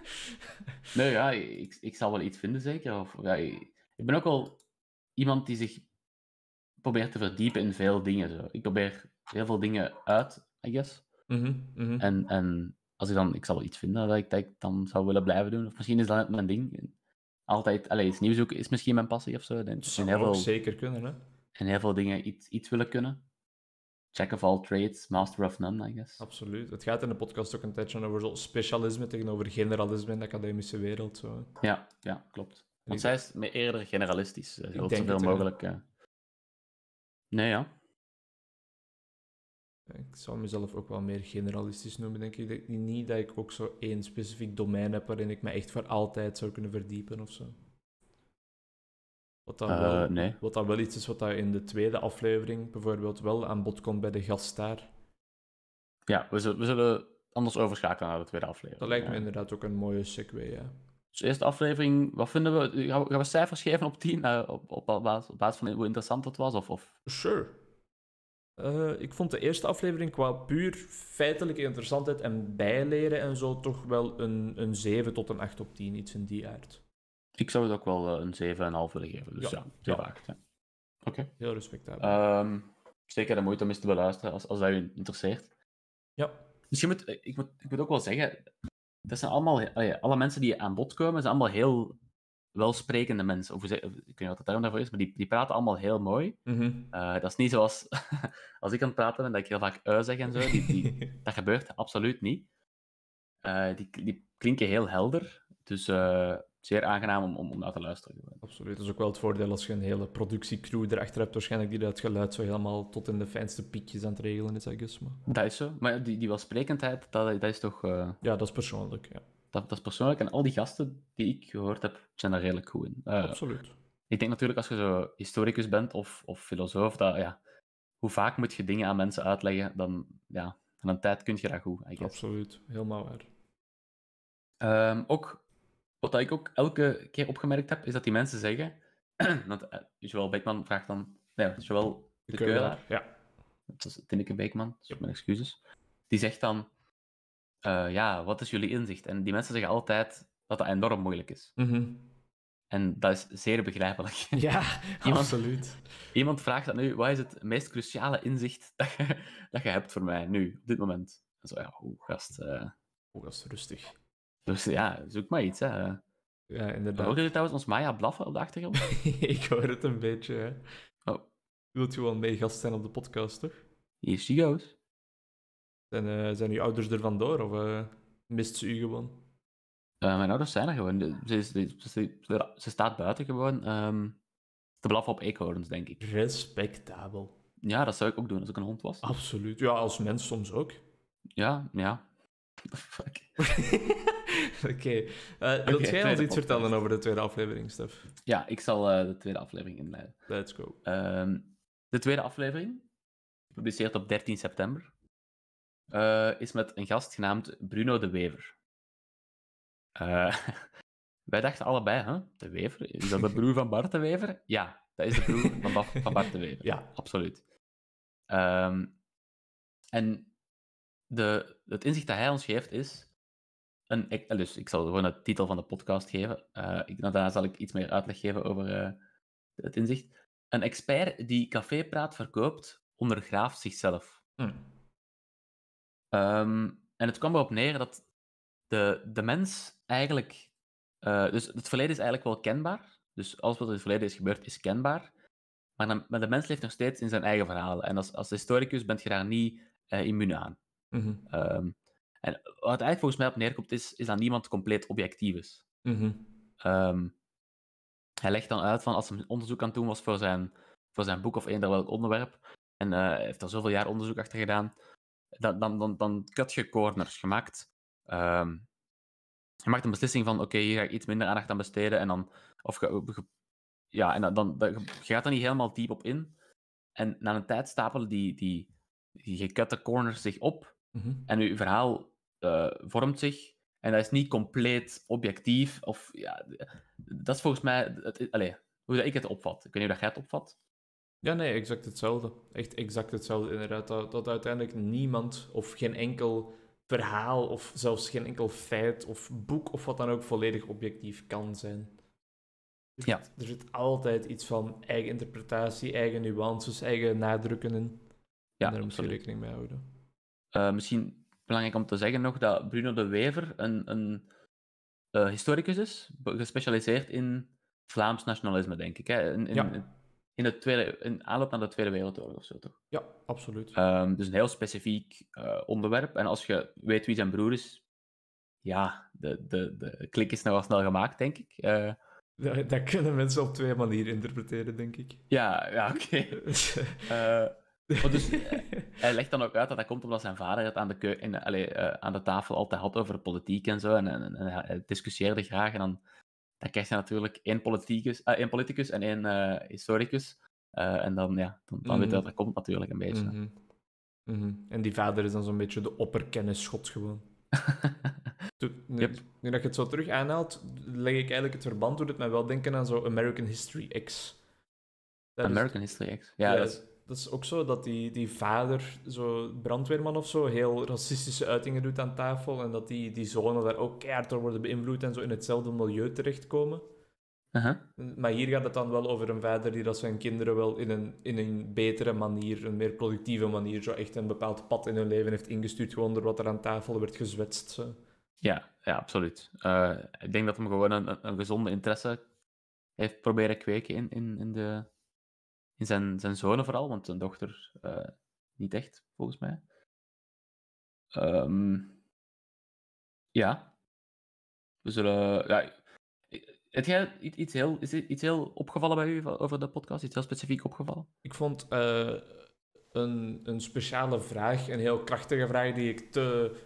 *laughs* nee, ja, ik, ik zal wel iets vinden zeker. Of, ja, ik ben ook wel iemand die zich probeert te verdiepen in veel dingen. Zo. Ik probeer heel veel dingen uit, I guess. Mhm, mhm. En, en als ik dan, ik zal wel iets vinden dat ik, dat ik dan zou willen blijven doen. Of misschien is dat net mijn ding. Altijd, alleen iets nieuws zoeken is misschien mijn passie of zo. Dat zou heel zeker kunnen, hè? En heel veel dingen iets, iets willen kunnen. Check of all trades, master of none, I guess. Absoluut. Het gaat in de podcast ook een tijdje over zo specialisme tegenover generalisme in de academische wereld. Zo. Ja, ja, klopt. Want zij is meer eerder generalistisch. Ze eh, wil zoveel mogelijk... Eh. Nee, ja. Ik zou mezelf ook wel meer generalistisch noemen, denk ik. Niet dat ik ook zo één specifiek domein heb waarin ik me echt voor altijd zou kunnen verdiepen of zo. Wat dan, eh, wel, nee. wat dan wel iets is wat daar in de tweede aflevering bijvoorbeeld wel aan bod komt bij de gast daar. Ja, we zullen, we zullen anders overschakelen naar de tweede aflevering. Dat lijkt me inderdaad ook een mooie segue, ja. Dus eerste aflevering, wat vinden we? Gaan we, gaan we cijfers geven op 10 nou, op, op, op, basis, op, basis, van hoe interessant dat was? Of, of... Sure. Eh, ik vond de eerste aflevering qua puur feitelijke interessantheid en bijleren en zo toch wel een, een 7 tot een 8 op 10, iets in die aard. Ik zou het ook wel eh, een 7,5 willen geven. Dus ja, ja vaak. Oké. Heel respectabel. Um, zeker de moeite om eens te beluisteren als, als dat je interesseert. Ja. Misschien moet eh, ik, moet ik moet ook wel zeggen, dat zijn allemaal, alle mensen die aan bod komen, zijn allemaal heel welsprekende mensen. Of, ik weet niet wat de term daarvoor is, maar die, die praten allemaal heel mooi. Mhm. Eh, dat is niet zoals *laughs* als ik aan het praten ben, dat ik heel vaak uitzeg zeg en zo. Die, die, *laughs* dat gebeurt absoluut niet. die, die klinken heel helder. Dus zeer aangenaam om, om, om naar te luisteren. Absoluut. Dat is ook wel het voordeel als je een hele productiecrew erachter hebt, waarschijnlijk die dat geluid zo helemaal tot in de fijnste piekjes aan het regelen is, I guess. Maar... Dat is zo. Maar die, die welsprekendheid, dat, dat is toch... Eh, ja, dat is persoonlijk, ja. Dat, dat is persoonlijk. En al die gasten die ik gehoord heb, zijn er redelijk goed in. Eh, Absoluut. Ik denk natuurlijk, als je zo historicus bent of, of filosoof, dat, ja, hoe vaak moet je dingen aan mensen uitleggen, dan ja, aan een tijd kun je dat goed, Absoluut. Helemaal waar. Ehm, ook wat ik ook elke keer opgemerkt heb, is dat die mensen zeggen... dat *clears throat* eh, Joël Beekman vraagt dan... Nee, Joël de, de Keulaar. Ja. Dat is Tineke Beekman, dus mijn excuses. Die zegt dan... Eh, ja, wat is jullie inzicht? En die mensen zeggen altijd dat dat enorm moeilijk is. Mhm. En dat is zeer begrijpelijk. *laughs* Ja, *laughs* absoluut. Iemand vraagt dat nu, wat is het meest cruciale inzicht *laughs* dat je, dat je hebt voor mij nu, op dit moment? En zo, ja, hoe gast... Uh... Eh. Hoe rustig. Dus ja, zoek maar iets. Hè. Ja, inderdaad. Hoorde je trouwens ons Maya blaffen op de achtergrond? *laughs* ik hoor het een beetje, hè. Oh. Wilt u wel meegast zijn op de podcast, toch? Hier she goes. Zijn, eh, zijn uw ouders er vandoor, of uh, mist ze u gewoon? Eh, mijn ouders zijn er gewoon. Ze, ze, ze, ze staat buiten gewoon um, te blaffen op eekhoorns, denk ik. Respectabel. Ja, dat zou ik ook doen als ik een hond was. Absoluut. Ja, als mens soms ook. Ja, ja. *laughs* Fuck. *laughs* *laughs* Oké. Eh, wilt jij ons iets vertellen over de tweede aflevering, Stef? Ja, ik zal eh, de tweede aflevering inleiden. Let's go. Ehm, de tweede aflevering, gepubliceerd op 13 september, eh, is met een gast genaamd Bruno de Wever. *laughs* wij dachten allebei, hè? De Wever? Is dat de broer van Bart de Wever? Ja, dat is de broer van, Bart, de Wever. *laughs* ja, absoluut. Ehm, en de, het inzicht dat hij ons geeft is een, ik, dus ik zal gewoon de titel van de podcast geven. Uh, daarna zal ik iets meer uitleg geven over eh, het inzicht. Een expert die cafépraat verkoopt, ondergraaft zichzelf. Hmm. Ehm, en het kwam erop neer dat de, de mens eigenlijk. Eh, dus het verleden is eigenlijk wel kenbaar. Dus alles wat in het verleden is gebeurd, is kenbaar. Maar, de mens leeft nog steeds in zijn eigen verhaal. En als, als historicus bent je daar niet immuun aan. Mm en wat eigenlijk volgens mij op neerkomt, is, is dat niemand compleet objectief is. Mhm. Ehm, hij legt dan uit van als hij onderzoek aan het doen was voor zijn, voor zijn boek of eender welk onderwerp, en eh, hij heeft daar zoveel jaar onderzoek achter gedaan, dan, dan, dan, dan cut je corners gemaakt. Ehm, je maakt een beslissing van, oké, hier ga ik iets minder aandacht aan besteden, en dan, of ja, en dan, dan, je gaat er niet helemaal diep op in. En na een tijd stapelen die, die, die gecutte corners zich op, mhm. en je verhaal eh, vormt zich. En dat is niet compleet objectief. Of, ja, dat is volgens mij het, allez, hoe dat ik het opvat. Ik weet niet hoe dat jij het opvat. Ja, nee, exact hetzelfde. Echt exact hetzelfde, inderdaad. Dat, dat uiteindelijk niemand of geen enkel verhaal of zelfs geen enkel feit of boek of wat dan ook volledig objectief kan zijn. Er ja. Zit, er zit altijd iets van eigen interpretatie, eigen nuances, eigen nadrukken in. Ja, en daar moet je rekening mee houden. Eh, misschien belangrijk om te zeggen nog dat Bruno de Wever een, een eh, historicus is, gespecialiseerd in Vlaams nationalisme, denk ik. Hè? In, in, in, de tweede, in aanloop naar de Tweede Wereldoorlog of zo, toch? Ja, absoluut. Ehm, dus een heel specifiek eh, onderwerp. En als je weet wie zijn broer is, ja, de, de, de klik is nogal snel gemaakt, denk ik. Eh, dat, kunnen mensen op twee manieren interpreteren, denk ik. Ja, ja oké. Okay. *laughs* dus, *laughs* hij legt dan ook uit dat dat komt omdat zijn vader het aan de, keu- en, allee, eh, aan de tafel altijd had over politiek en zo. En, en, en hij discussieerde graag. En dan, dan krijg je natuurlijk één, politicus, eh, één politicus en één eh, historicus. en dan, ja, dan, dan weet je mhm. dat dat komt natuurlijk een beetje. Mhm. Mhm. En die vader is dan zo'n beetje de opperkennisschot gewoon. *laughs* Toen, nu, dat je het zo terug aanhaalt, leg ik eigenlijk het verband, doet het mij wel denken aan zo American History X. Dat American History X, ja dat is ook zo dat die, die vader, zo brandweerman of zo, heel racistische uitingen doet aan tafel. En dat die, die zonen daar ook keihard door worden beïnvloed en zo in hetzelfde milieu terechtkomen. Maar hier gaat het dan wel over een vader die dat zijn kinderen wel in een, in een betere manier, een meer productieve manier, zo echt een bepaald pad in hun leven heeft ingestuurd, gewoon door wat er aan tafel werd gezwetst. Ja, ja, absoluut. Eh, ik denk dat hem gewoon een, een gezonde interesse heeft proberen kweken in, in, in de in zijn, zijn zonen vooral, want zijn dochter eh, niet echt, volgens mij. Ehm, ja. We zullen... Ja, heb jij iets heel, is iets heel opgevallen bij u over de podcast? Iets heel specifiek opgevallen? Ik vond eh, een, een speciale vraag, een heel krachtige vraag, die ik te,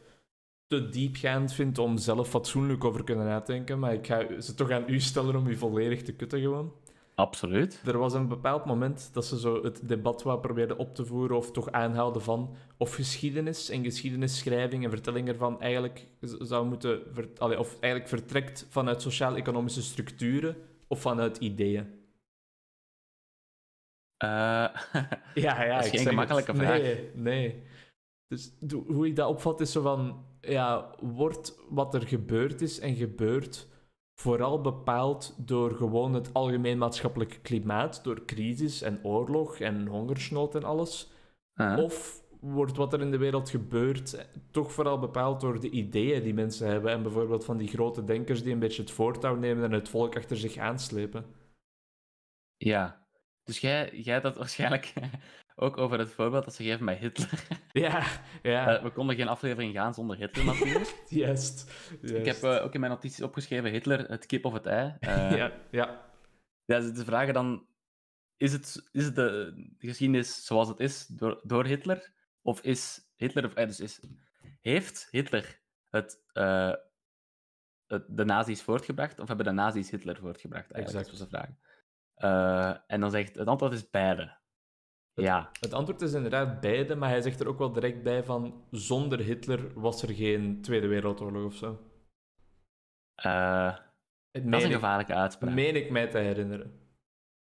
te diepgaand vind om zelf fatsoenlijk over kunnen nadenken. Maar ik ga ze toch aan u stellen om u volledig te kutten gewoon. Absoluut. Er was een bepaald moment dat ze zo het debat wat probeerden op te voeren, of toch aanhouden van of geschiedenis en geschiedenisschrijving en vertelling ervan eigenlijk zou moeten, of eigenlijk vertrekt vanuit sociaal-economische structuren of vanuit ideeën. Uh, *laughs* ja, ja, dat is geen gemakkelijke vraag. Nee, nee. Dus hoe ik dat opvat is zo van, ja, wordt wat er gebeurd is en gebeurt vooral bepaald door gewoon het algemeen maatschappelijk klimaat, door crisis en oorlog en hongersnood en alles? Of wordt wat er in de wereld gebeurt eh, toch vooral bepaald door de ideeën die mensen hebben en bijvoorbeeld van die grote denkers die een beetje het voortouw nemen en het volk achter zich aanslepen? Ja, dus jij, jij dat waarschijnlijk ook over het voorbeeld dat ze geven bij Hitler. *laughs* Ja, ja. Eh, we konden geen aflevering gaan zonder Hitler *laughs* natuurlijk. yes. Ik heb eh, ook in mijn notities opgeschreven Hitler, het kip of het ei. Uh, *laughs* ja, ja. ja. Ze dus vragen dan, is het, is de, geschiedenis zoals het is door, door Hitler? Of is Hitler, of, dus is, heeft Hitler het, het, de nazi's voortgebracht? Of hebben de nazi's Hitler voortgebracht? Eigenlijk, exact. was vragen. en dan zegt, het antwoord is beide ja. Het antwoord is inderdaad beide, maar hij zegt er ook wel direct bij van zonder Hitler was er geen Tweede Wereldoorlog of zo. Eh, dat is een gevaarlijke uitspraak. Meen ik mij te herinneren.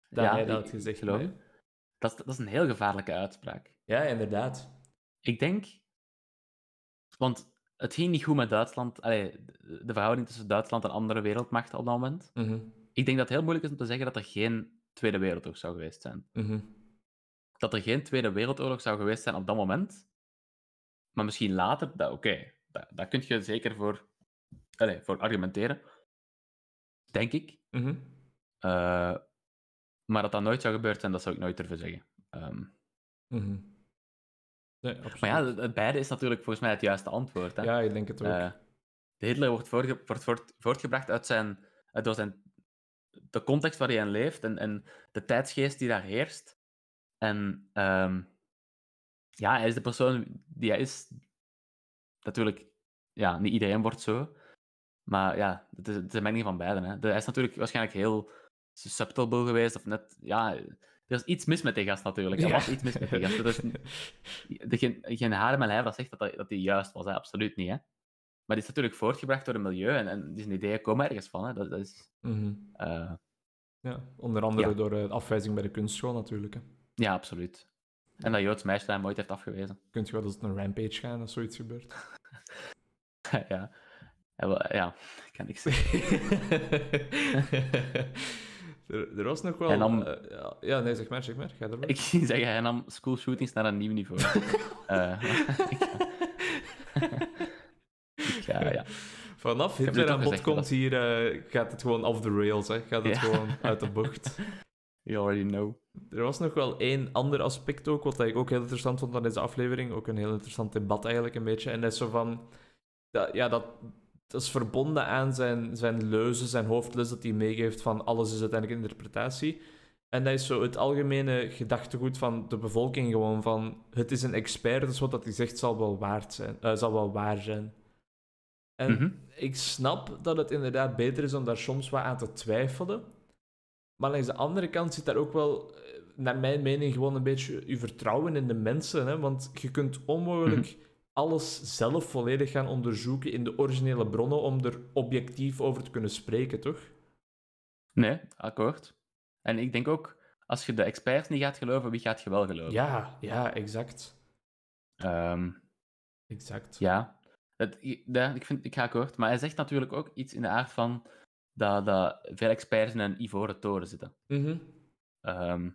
Dat hij dat gezegd geloof. ik. Dat, is, dat is een heel gevaarlijke uitspraak. Ja, inderdaad. Ik denk... Want het ging niet goed met Duitsland. de verhouding tussen Duitsland en andere wereldmachten op dat moment. Mhm. Ik denk dat het heel moeilijk is om te zeggen dat er geen Tweede Wereldoorlog zou geweest zijn. Mm dat er geen Tweede Wereldoorlog zou geweest zijn op dat moment. Maar misschien later, dat oké. Okay, daar, kun je zeker voor, allez, voor argumenteren. Denk ik. Mhm. Eh, maar dat dat nooit zou gebeurd zijn, dat zou ik nooit durven zeggen. Ehm. Mhm. maar ja, het beide is natuurlijk volgens mij het juiste antwoord. Hè? Ja, ik denk het ook. Eh, de Hitler wordt, voort voortgebracht uit zijn, door zijn, de context waarin hij leeft en, en de tijdsgeest die daar heerst. En um, ja, hij is de persoon die hij is. Natuurlijk, ja, niet iedereen wordt zo. Maar ja, het is, het is een menging van beiden. Hè. Hij is natuurlijk waarschijnlijk heel susceptible geweest. Of net, ja, er is iets mis met die gast natuurlijk. Er was iets mis met die gast. Dus, geen, geen haar in mijn lijf dat zegt dat, dat, dat die juist was. Absoluut niet, hè. Maar die is natuurlijk voortgebracht door het milieu en, en die zijn ideeën komen ergens van. Hè. Dat, dat is, mhm. eh, ja, onder andere door eh, de afwijzing bij de kunstschool natuurlijk. Hè. Ja, absoluut. En dat Joods meisje nooit hem heeft afgewezen. *laughs* Kunt je wel eens een rampage gaan als zoiets gebeurt? *laughs* ja. Ja, kan niks zeggen. *laughs* er, was nog wel... Nam... Eh, ja, nee, zeg maar, zeg maar. Ga Ik zeg zeggen, hij school shootings naar een nieuw niveau. uh, eh, ja. ja. Vanaf Hitler aan bod komt hier, eh, gaat het gewoon off the rails. Hè. Gaat het gewoon uit de bocht. You already know. Er was nog wel één ander aspect ook, wat ik ook heel interessant vond aan deze aflevering. Ook een heel interessant debat eigenlijk een beetje. En dat is zo van... Dat, ja, dat, dat is verbonden aan zijn, zijn leuzen, zijn hoofdles dat hij meegeeft van alles is uiteindelijk interpretatie. En dat is zo het algemene gedachtegoed van de bevolking gewoon van het is een expert, dus wat dat hij zegt zal wel, waard zijn, eh, zal wel waar zijn. En mhm. ik snap dat het inderdaad beter is om daar soms wat aan te twijfelen. Maar langs de andere kant zit daar ook wel, eh, naar mijn mening, gewoon een beetje je vertrouwen in de mensen. Hè? Want je kunt onmogelijk mhm. alles zelf volledig gaan onderzoeken in de originele bronnen om er objectief over te kunnen spreken, toch? Nee, akkoord. En ik denk ook, als je de experts niet gaat geloven, wie gaat je wel geloven? Ja, ja, exact. Ehm, exact. Ja. ja ik, vind, ik ga akkoord. Maar hij zegt natuurlijk ook iets in de aard van dat, dat veel experts in een ivoren toren zitten. Mhm. Ehm,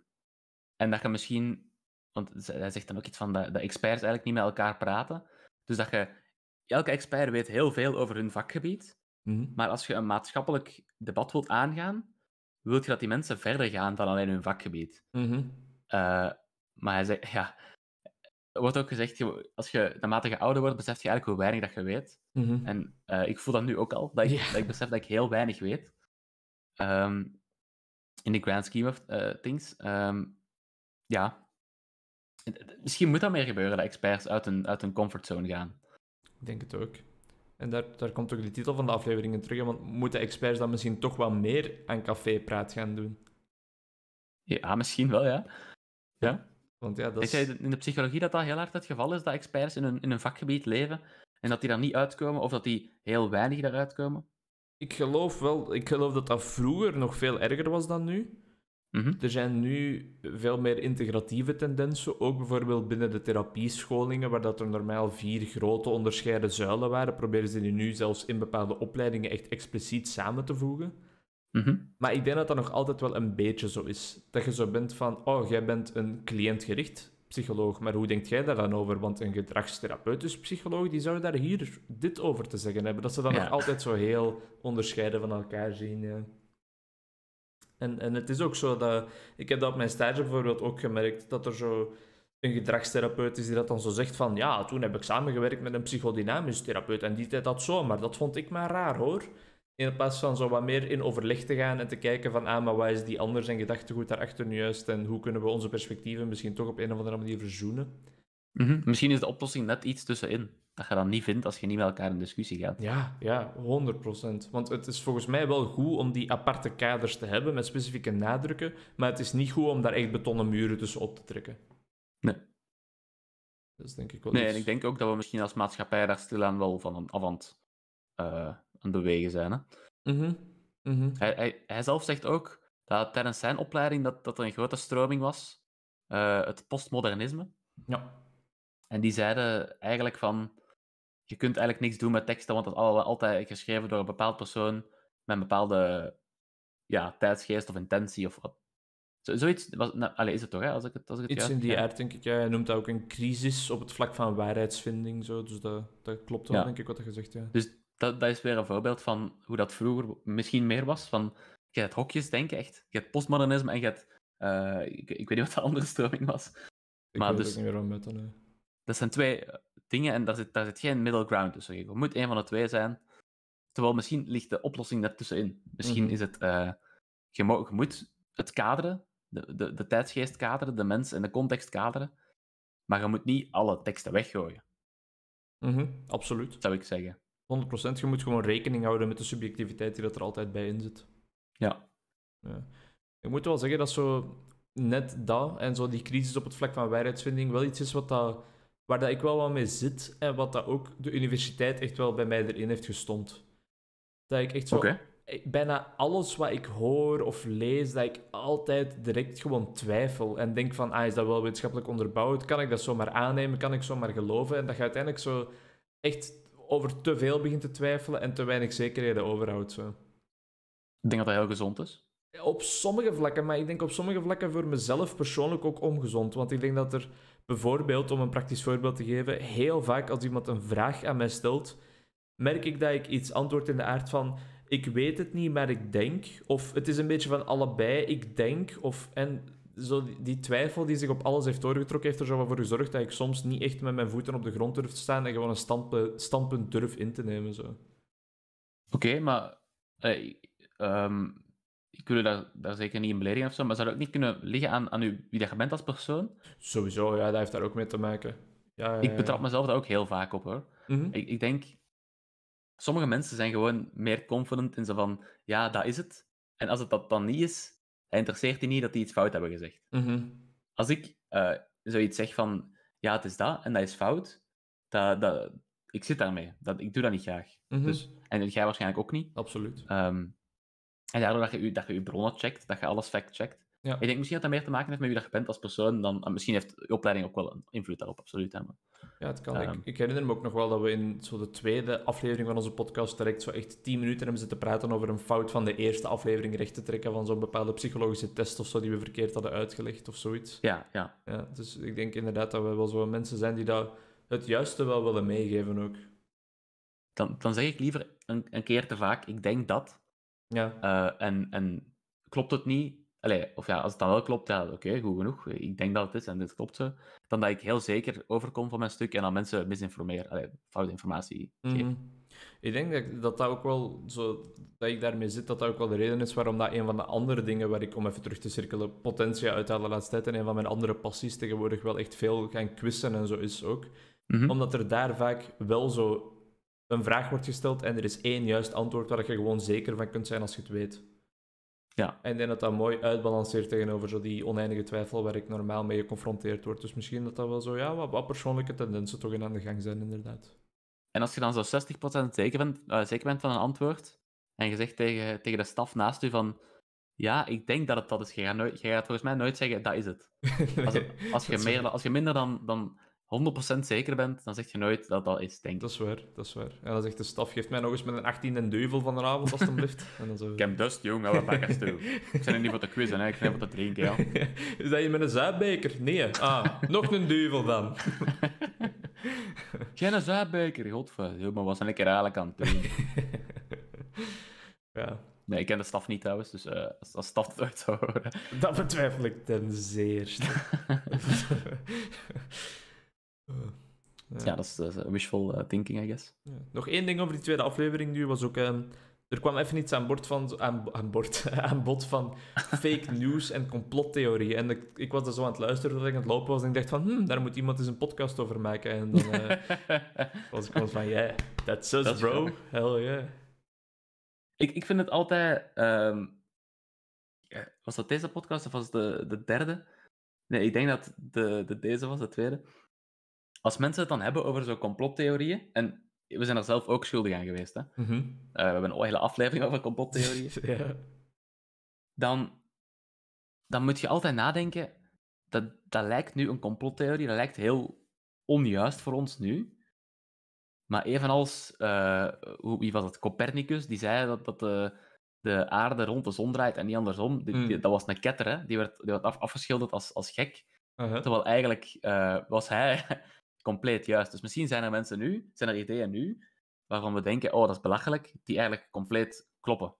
en dat je misschien, want hij zegt dan ook iets van dat, dat experts eigenlijk niet met elkaar praten. Dus dat je, elke expert weet heel veel over hun vakgebied. Mhm. Maar als je een maatschappelijk debat wilt aangaan, wil je dat die mensen verder gaan dan alleen hun vakgebied. Mhm. Eh, maar hij zegt, ja, wordt ook gezegd, als je naarmate je ouder wordt, besef je eigenlijk hoe weinig dat je weet. Mhm. En eh, ik voel dat nu ook al, dat ik, dat ik besef dat ik heel weinig weet. Ehm, in de grand scheme of eh, things. Ehm, ja. Misschien moet dat meer gebeuren, dat experts uit hun, uit hun comfortzone gaan. Ik denk het ook. En daar, daar komt ook de titel van de aflevering in terug. Want moeten experts dan misschien toch wel meer aan cafépraat gaan doen? Ja, misschien wel, ja. Ja. Want ja, dat is... in de psychologie dat dat heel hard het geval is, dat experts in een, in een vakgebied leven en dat die daar niet uitkomen, of dat die heel weinig daaruit komen. Ik geloof wel, ik geloof dat dat vroeger nog veel erger was dan nu. Mhm. Er zijn nu veel meer integratieve tendensen, ook bijvoorbeeld binnen de therapiescholingen, waar dat er normaal vier grote onderscheiden zuilen waren, proberen ze die nu zelfs in bepaalde opleidingen echt expliciet samen te voegen. Mhm. Maar ik denk dat dat nog altijd wel een beetje zo is. Dat je zo bent van, oh, jij bent een cliëntgericht psycholoog, maar hoe denkt jij daar dan over? Want een gedragstherapeutisch psycholoog, die zou daar hier dit over te zeggen hebben. Dat ze dan nog altijd zo heel onderscheiden van elkaar zien. Ja. En, en het is ook zo dat... Ik heb dat op mijn stage bijvoorbeeld ook gemerkt, dat er zo een gedragstherapeut is die dat dan zo zegt van ja, toen heb ik samengewerkt met een psychodynamisch therapeut en die tijd dat zo, maar dat vond ik maar raar hoor. In plaats van zo wat meer in overleg te gaan en te kijken van, ah, maar wat is die anders en gedachtegoed daarachter nu juist en hoe kunnen we onze perspectieven misschien toch op een of andere manier verzoenen? Mhm, misschien is de oplossing net iets tussenin. Dat je dan niet vindt als je niet met elkaar in discussie gaat. Ja, ja, 100%. Want het is volgens mij wel goed om die aparte kaders te hebben met specifieke nadrukken, maar het is niet goed om daar echt betonnen muren tussen op te trekken. Nee. Dat is denk ik wel Nee, en ik denk ook dat we misschien als maatschappij daar stilaan wel van een avond aan het bewegen zijn. Hè? Mhm. Mhm. Hij, hij, zelf zegt ook dat tijdens zijn opleiding dat, dat er een grote stroming was, uh, het postmodernisme. Ja. En die zeiden eigenlijk van, je kunt eigenlijk niks doen met teksten, want dat is altijd geschreven door een bepaald persoon met een bepaalde ja, tijdsgeest of intentie of wat. Zo, zoiets was, nou, allez, is het toch, hè? Als ik het, als ik het Iets in die aard, denk ik. Jij noemt dat ook een crisis op het vlak van waarheidsvinding. Zo. Dus dat, dat klopt wel, denk ik, wat je zegt. Ja. Dus dat, dat is weer een voorbeeld van hoe dat vroeger misschien meer was. Van, je hebt hokjes, denk echt. Je hebt postmodernisme en je hebt... Eh, ik, ik, weet niet wat de andere stroming was. maar dus, Dat zijn twee eh, dingen en daar zit, daar zit geen middle ground tussen. Je moet één van de twee zijn. Terwijl misschien ligt de oplossing tussenin. Misschien mhm. is het... Eh, je, moet het kaderen, de, de, de tijdsgeest kaderen, de mens en de context kaderen. Maar je moet niet alle teksten weggooien. Mm -hmm, absoluut. Zou ik zeggen. 100%. Je moet gewoon rekening houden met de subjectiviteit die dat er altijd bij in zit. Ja. Ik moet wel zeggen dat zo net dat en zo die crisis op het vlak van waarheidsvinding wel iets is wat dat, waar dat ik wel wat mee zit en wat dat ook de universiteit echt wel bij mij erin heeft gestond. Dat ik echt zo... Bijna alles wat ik hoor of lees, dat ik altijd direct gewoon twijfel. En denk van, ah, is dat wel wetenschappelijk onderbouwd? Kan ik dat zomaar aannemen? Kan ik zomaar geloven? En dat je uiteindelijk zo echt over te veel begint te twijfelen en te weinig zekerheden overhoudt. Zo. Ik denk dat dat heel gezond is. Op sommige vlakken, maar ik denk op sommige vlakken voor mezelf persoonlijk ook ongezond. Want ik denk dat er bijvoorbeeld, om een praktisch voorbeeld te geven, heel vaak als iemand een vraag aan mij stelt, merk ik dat ik iets antwoord in de aard van: Ik weet het niet, maar ik denk. Of het is een beetje van allebei, ik denk. Of, en zo die, twijfel die zich op alles heeft doorgetrokken, heeft er zo voor gezorgd dat ik soms niet echt met mijn voeten op de grond durf te staan en gewoon een standpunt, durf in te nemen. Zo. Oké, maar eh, ehm, ik wil daar, daar zeker niet in beledigen of zo, maar zou dat ook niet kunnen liggen aan, aan u, wie dat je bent als persoon? Sowieso, ja, dat heeft daar ook mee te maken. Ja, ja, ik betrap mezelf daar ook heel vaak op hoor. Mhm. ik, ik denk, sommige mensen zijn gewoon meer confident in zo van, ja, dat is het. En als het dat dan niet is, interesseert die niet dat die iets fout hebben gezegd. Mhm. Als ik eh, zoiets zeg van, ja, het is dat en dat is fout, dat, dat, ik zit daarmee. Dat, ik doe dat niet graag. Mhm. dus, en jij waarschijnlijk ook niet. Absoluut. Ehm, en daardoor dat je, dat je je bronnen checkt, dat je alles fact-checkt, ja. Ik denk misschien dat dat meer te maken heeft met wie dat je bent als persoon. Dan, ah, misschien heeft je opleiding ook wel een invloed daarop, absoluut. Hè, maar. Ja, het kan. ik, ehm, ik, herinner me ook nog wel dat we in zo de tweede aflevering van onze podcast direct zo echt tien minuten hebben zitten praten over een fout van de eerste aflevering recht te trekken van zo'n bepaalde psychologische test of zo die we verkeerd hadden uitgelegd of zoiets. Ja, ja. ja dus ik denk inderdaad dat we wel zo mensen zijn die dat het juiste wel willen meegeven ook. Dan, dan zeg ik liever een, een keer te vaak, ik denk dat. Ja. Eh, en, en klopt het niet, of ja, als het dan wel klopt, ja, oké, goed genoeg. Ik denk dat het is en dit klopt zo. Dan dat ik heel zeker overkom van mijn stuk en dan mensen misinformeer, allee, foute informatie geef. Mhm. Ik denk dat, dat ook wel zo, dat ik daarmee zit, dat dat ook wel de reden is waarom dat een van de andere dingen waar ik, om even terug te cirkelen, potentie uit de laatste tijd en een van mijn andere passies tegenwoordig wel echt veel gaan quizzen en zo is ook. Mhm. Omdat er daar vaak wel zo een vraag wordt gesteld en er is één juist antwoord waar je gewoon zeker van kunt zijn als je het weet. Ja. En ik denk dat dat mooi uitbalanceert tegenover zo die oneindige twijfel waar ik normaal mee geconfronteerd word. Dus misschien dat dat wel zo ja, wat, persoonlijke tendensen toch in aan de gang zijn, inderdaad. En als je dan zo 60% zeker bent, eh, zeker bent van een antwoord, en je zegt tegen, tegen de staf naast u van... Ja, ik denk dat het dat is. Je gaat, je gaat volgens mij nooit zeggen, dat is het. *laughs* Als, als, je, meer, als je minder dan, dan 100% zeker bent, dan zeg je nooit dat dat is, denk ik. Dat is waar, dat is waar. En dan zegt de staf, geef mij nog eens met een 18 e duivel van de avond, alstublieft. *laughs* zo... Ik heb dust, jongen, wat maak eens toe. Ik ben er niet voor te quizzen, hè. ik ben voor te drinken, ja. *laughs* Is dat je met een zuidbeker? Nee. Ah, nog een duivel dan. Geen *laughs* een zuipbeker, godver. Maar wat zijn lekker aan het doen? ja. Nee, ik ken de staf niet trouwens, dus eh, als, als staf het uit zou horen... Dat betwijfel ik ten zeerste. Eh, ja. dat is, wishful eh, thinking, I guess. Nog één ding over die tweede aflevering nu was ook... Ehm, er kwam even iets aan, bord van, aan, aan, bord, *laughs* aan bod van fake *laughs* news en complottheorie. En ik, ik was er zo aan het luisteren dat ik aan het lopen was. En ik dacht van, hm, daar moet iemand eens een podcast over maken. En dan eh, *laughs* was ik gewoon van, yeah, that's us, bro. Hell yeah. Ik, ik vind het altijd... Ehm, was dat deze podcast of was het de, de derde? Nee, ik denk dat de, de deze was, de tweede als mensen het dan hebben over zo'n complottheorieën, en we zijn er zelf ook schuldig aan geweest, hè? Mhm. Eh, we hebben een hele aflevering over complottheorieën, *laughs* ja. dan, dan moet je altijd nadenken, dat, dat lijkt nu een complottheorie, dat lijkt heel onjuist voor ons nu, maar evenals, uh, wie was het, Copernicus, die zei dat, dat de, de aarde rond de zon draait en niet andersom. Mm. dat was een ketter, hè? die werd, die werd afgeschilderd als, als gek. Uh-huh. Terwijl eigenlijk eh, was hij compleet juist. Dus misschien zijn er mensen nu, zijn er ideeën nu, waarvan we denken, oh, dat is belachelijk, die eigenlijk compleet kloppen.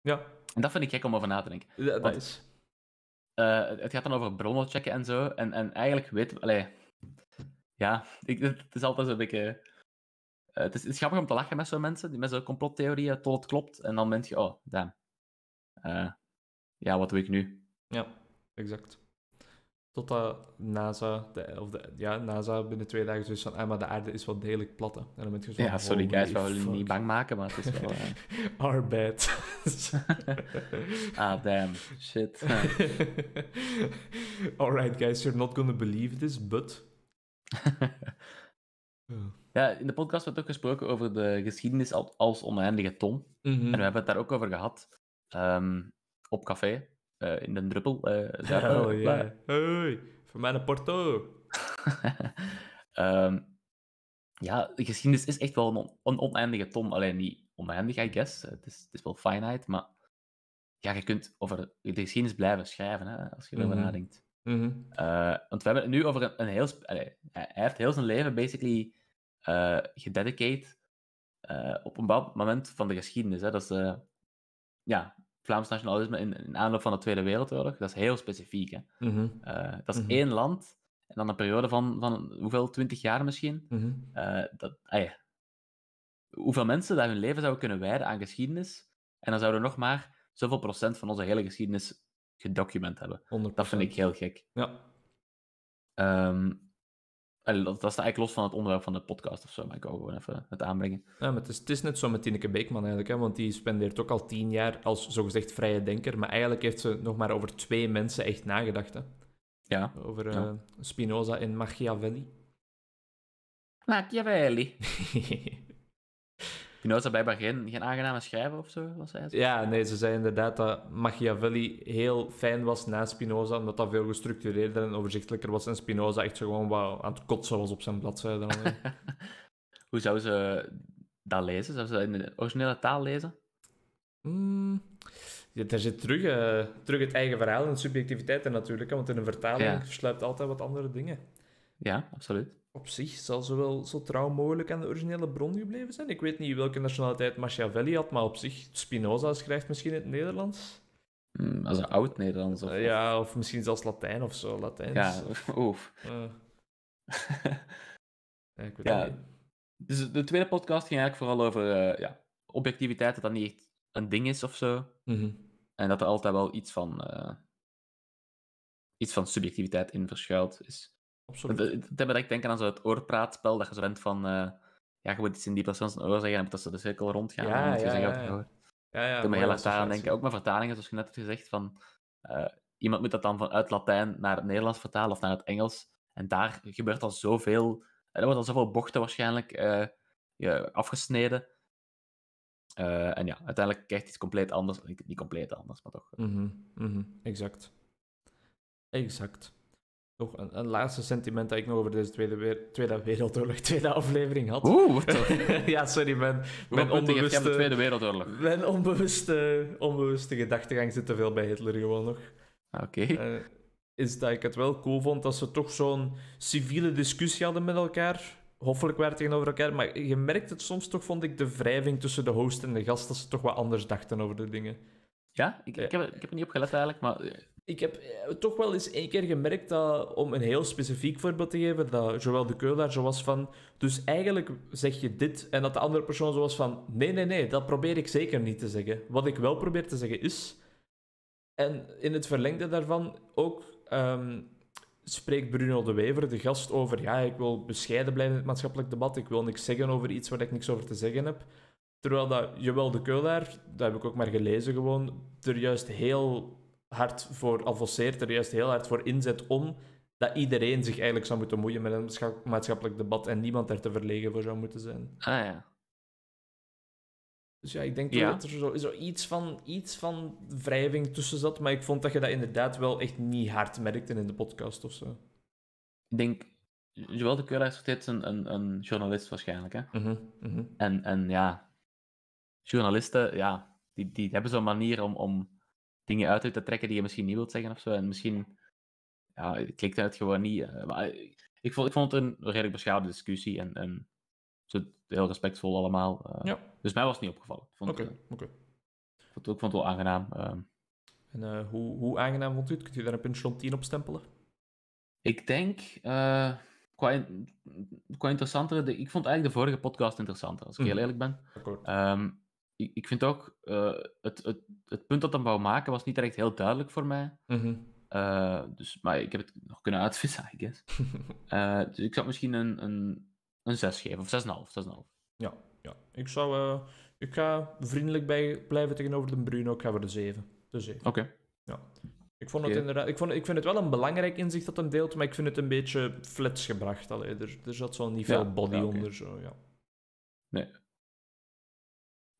Ja. En dat vind ik gek om over na te denken. dat is... Eh, het gaat dan over bronnen checken en zo. En, en eigenlijk weten we... ja, *laughs* ik, het is altijd een beetje... Uh, het, is, het, grappig om te lachen met zo'n mensen, die met zo'n complottheorieën, tot het klopt. En dan denk je, oh, damn. Eh, ja, wat doe ik nu? Ja, exact. Totdat NASA, de, of de, ja, NASA binnen twee dagen zoiets van, ah, maar de aarde is wel degelijk platte. En dan ben je zo ja, sorry guys, we willen niet bang maken, maar het is wel... *laughs* Eh. Our bad. ah, damn. Shit. *laughs* Alright guys, you're not gonna believe this, but... *laughs* ja, in de podcast werd ook gesproken over de geschiedenis als oneindige ton. Mhm. En we hebben het daar ook over gehad. Ehm, op café. Eh, in de druppel. Uh, *laughs* daar, oh eh, ja. hey, voor mij een Porto. *laughs* Ehm, ja, de geschiedenis is echt wel een, on een oneindige ton. Alleen niet oneindig, I guess. Het is, het is wel finite, maar ja, je kunt over de geschiedenis blijven schrijven hè, als je erover mm nadenkt. Mhm. want we hebben het nu over een, heel. hij heeft heel zijn leven basically uh, gededicate op een bepaald moment van de geschiedenis. Hè. Dat is ja, Vlaams nationalisme in, in aanloop van de Tweede Wereldoorlog. Dat is heel specifiek. Hè? Mhm. Eh, dat is mhm. één land en dan een periode van, van hoeveel, twintig jaar misschien. Mhm. Eh, dat, ah ja. Hoeveel mensen daar hun leven zouden kunnen wijden aan geschiedenis. En dan zouden we nog maar zoveel procent van onze hele geschiedenis gedocument hebben. Dat vind ik heel gek. Ja. Ehm, dat, dat is eigenlijk los van het onderwerp van de podcast of zo, maar ik wil gewoon even het aanbrengen. Ja, maar het is, het is net zo met Tineke Beekman eigenlijk, hè, want die spendeert ook al tien jaar als zogezegd vrije denker, maar eigenlijk heeft ze nog maar over twee mensen echt nagedacht. Hè. Ja. Over eh, Spinoza en Machiavelli. Machiavelli. *laughs* Spinoza is blijkbaar geen, geen aangename schrijver of zo, Ja, nee, ze zei inderdaad dat Machiavelli heel fijn was na Spinoza, omdat dat veel gestructureerder en overzichtelijker was. En Spinoza echt zo gewoon wat aan het kotsen was op zijn bladzijde. *laughs* Hoe zou ze dat lezen? Zou ze dat in de originele taal lezen? Mm, zit terug, eh, terug het eigen verhaal en subjectiviteit in natuurlijk, want in een vertaling ja. altijd wat andere dingen. Ja, absoluut op zich zal ze wel zo trouw mogelijk aan de originele bron gebleven zijn. Ik weet niet welke nationaliteit Machiavelli had, maar op zich, Spinoza schrijft misschien in het Nederlands. Hmm, als een oud-Nederlands of... Eh, ja, of misschien zelfs Latijn of zo. Latijn. Ja, *laughs* oef. Eh. *laughs* ja, Dus de tweede podcast ging eigenlijk vooral over eh, ja, objectiviteit, dat dat niet echt een ding is of zo. Mhm. En dat er altijd wel iets van, iets van subjectiviteit in verschuilt is. Absoluut. Dat, ik denk aan zo het oorpraatspel, dat je zo bent van... Eh, ja, je moet iets in die persoon zijn oor zeggen, en dat ze de cirkel rondgaan. Ja, oh, oh. ja, ja, ja, ja, ja. me heel erg aan denken. Ook met vertalingen, zoals je net hebt gezegd, van... Eh, iemand moet dat dan vanuit Latijn naar het Nederlands vertalen of naar het Engels. En daar gebeurt al zoveel... Er worden al zoveel bochten waarschijnlijk eh, afgesneden. en ja, uiteindelijk krijgt iets compleet anders. Niet compleet anders, maar toch. Mhm, mhm, exact. Exact nog een, laatste sentiment dat ik nog over deze Tweede, tweede Wereldoorlog, tweede aflevering had. Oeh, *laughs* ja, sorry, mijn, onbewuste... de Tweede Mijn onbewuste, onbewuste gedachtegang zit te veel bij Hitler gewoon nog. Ah, oké. Eh, is dat ik het wel cool vond dat ze toch zo'n civiele discussie hadden met elkaar. Hoffelijk waren tegenover elkaar, maar je merkt het soms toch, vond ik, de wrijving tussen de host en de gast, dat ze toch wat anders dachten over de dingen. Ja, ik, ik, heb, ik heb er niet op gelet eigenlijk, maar eh, ik heb eh, toch wel eens één keer gemerkt dat, om een heel specifiek voorbeeld te geven, dat Joël de Keulaar zo was van, dus eigenlijk zeg je dit, en dat de andere persoon zo was van, nee, nee, nee, dat probeer ik zeker niet te zeggen. Wat ik wel probeer te zeggen is, en in het verlengde daarvan ook um, spreekt Bruno de Wever, de gast, over, ja, ik wil bescheiden blijven in het maatschappelijk debat, ik wil niks zeggen over iets waar ik niks over te zeggen heb. Terwijl dat Joël de Keulaar, dat heb ik ook maar gelezen gewoon, er juist heel hard voor advoceert, er juist heel hard voor inzet om dat iedereen zich eigenlijk zou moeten moeien met een maatschappelijk debat en niemand er te verlegen voor zou moeten zijn. Ah ja. Dus ja, ik denk dat er zo, zo, iets, van, iets van wrijving tussen zat, maar ik vond dat je dat inderdaad wel echt niet hard merkte in de podcast of zo. Ik denk, Joël de Keulaar is steeds een, een, een, journalist waarschijnlijk, hè? Mm En, en ja, journalisten, ja, die, die hebben zo'n manier om, om dingen uit te trekken die je misschien niet wilt zeggen of zo. En misschien ja, het klikt het gewoon niet. Eh, maar eh, ik vond, ik vond het een redelijk beschaafde discussie en, en heel respectvol allemaal. Eh. ja. Dus mij was het niet opgevallen. Oké, oké. ik, vond het wel aangenaam. Ehm. en hoe, hoe aangenaam vond u het? Kunt u daar een puntje 10 op stempelen? Ik denk, qua, qua interessantere, ik vond eigenlijk de vorige podcast interessanter, als ik heel mhm. eerlijk ben. Um, ik, ik vind ook, uh, het, het, het punt dat dan wou maken was niet direct heel duidelijk voor mij. Mm -hmm. uh, dus, maar ik heb het nog kunnen uitvissen, I guess. *laughs* Eh, dus ik zou misschien een, een, een 6 geven, of 6,5. 6,5. Ja, ja, ik zou... ik ga vriendelijk blijven tegenover de Bruno. Ik ga voor de 7. De Oké. Ja. Ik vond het inderdaad... Ik, vond, ik vind het wel een belangrijk inzicht dat hem deelt, maar ik vind het een beetje flats gebracht. Allee, er, er zat zo niet body onder, zo, ja. Nee,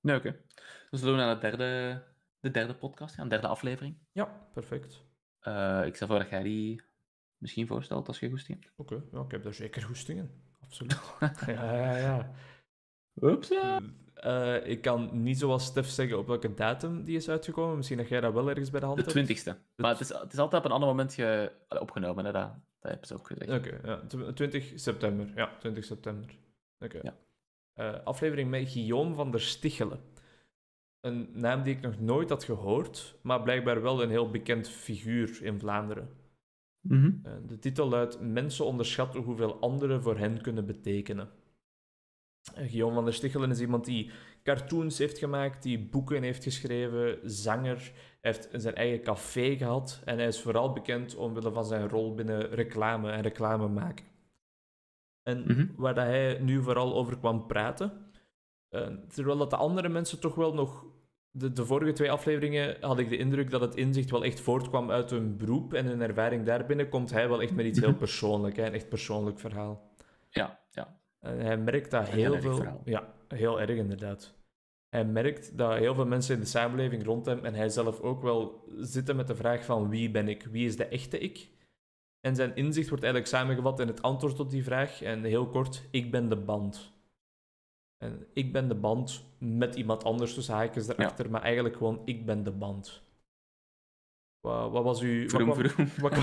Nee, oké. Okay. Dan zullen we naar de derde, de derde podcast ja, de derde aflevering. Ja, perfect. Eh, ik stel voor dat jij die misschien voorstelt als je goesting Oké, ja, ik heb daar zeker goestingen. Absoluut. *laughs* ja, ja, ja. Oeps. Eh, eh, ik kan niet zoals Stef zeggen op welke datum die is uitgekomen. Misschien dat jij dat wel ergens bij de hand hebt. De twintigste. Maar het is, het is altijd op een ander moment ge... opgenomen, hè, dat, dat heb ze ook gezegd. Oké, ja. 20 september. Ja, 20 september. Oké. Eh, aflevering met Guillaume van der Stichelen. Een naam die ik nog nooit had gehoord, maar blijkbaar wel een heel bekend figuur in Vlaanderen. Mhm. Eh, de titel luidt Mensen onderschatten hoeveel anderen voor hen kunnen betekenen. Uh, Guillaume van der Stichelen is iemand die cartoons heeft gemaakt, die boeken heeft geschreven, zanger, heeft zijn eigen café gehad en hij is vooral bekend omwille van zijn rol binnen reclame en reclame maken. En mhm. waar dat hij nu vooral over kwam praten. Eh, terwijl dat de andere mensen toch wel nog. De, de vorige twee afleveringen had ik de indruk dat het inzicht wel echt voortkwam uit hun beroep en hun ervaring daarbinnen. Komt hij wel echt met iets heel mhm. persoonlijks een echt persoonlijk verhaal. Ja, ja. En hij merkt dat heel, veel. Ja, heel erg inderdaad. Hij merkt dat heel veel mensen in de samenleving rond hem en hij zelf ook wel zitten met de vraag van wie ben ik? Wie is de echte ik? En zijn inzicht wordt eigenlijk samengevat in het antwoord op die vraag. En heel kort, ik ben de band. En ik ben de band met iemand anders tussen haakjes erachter, ja. maar eigenlijk gewoon ik ben de band. Wat, wat was uw... Vroom,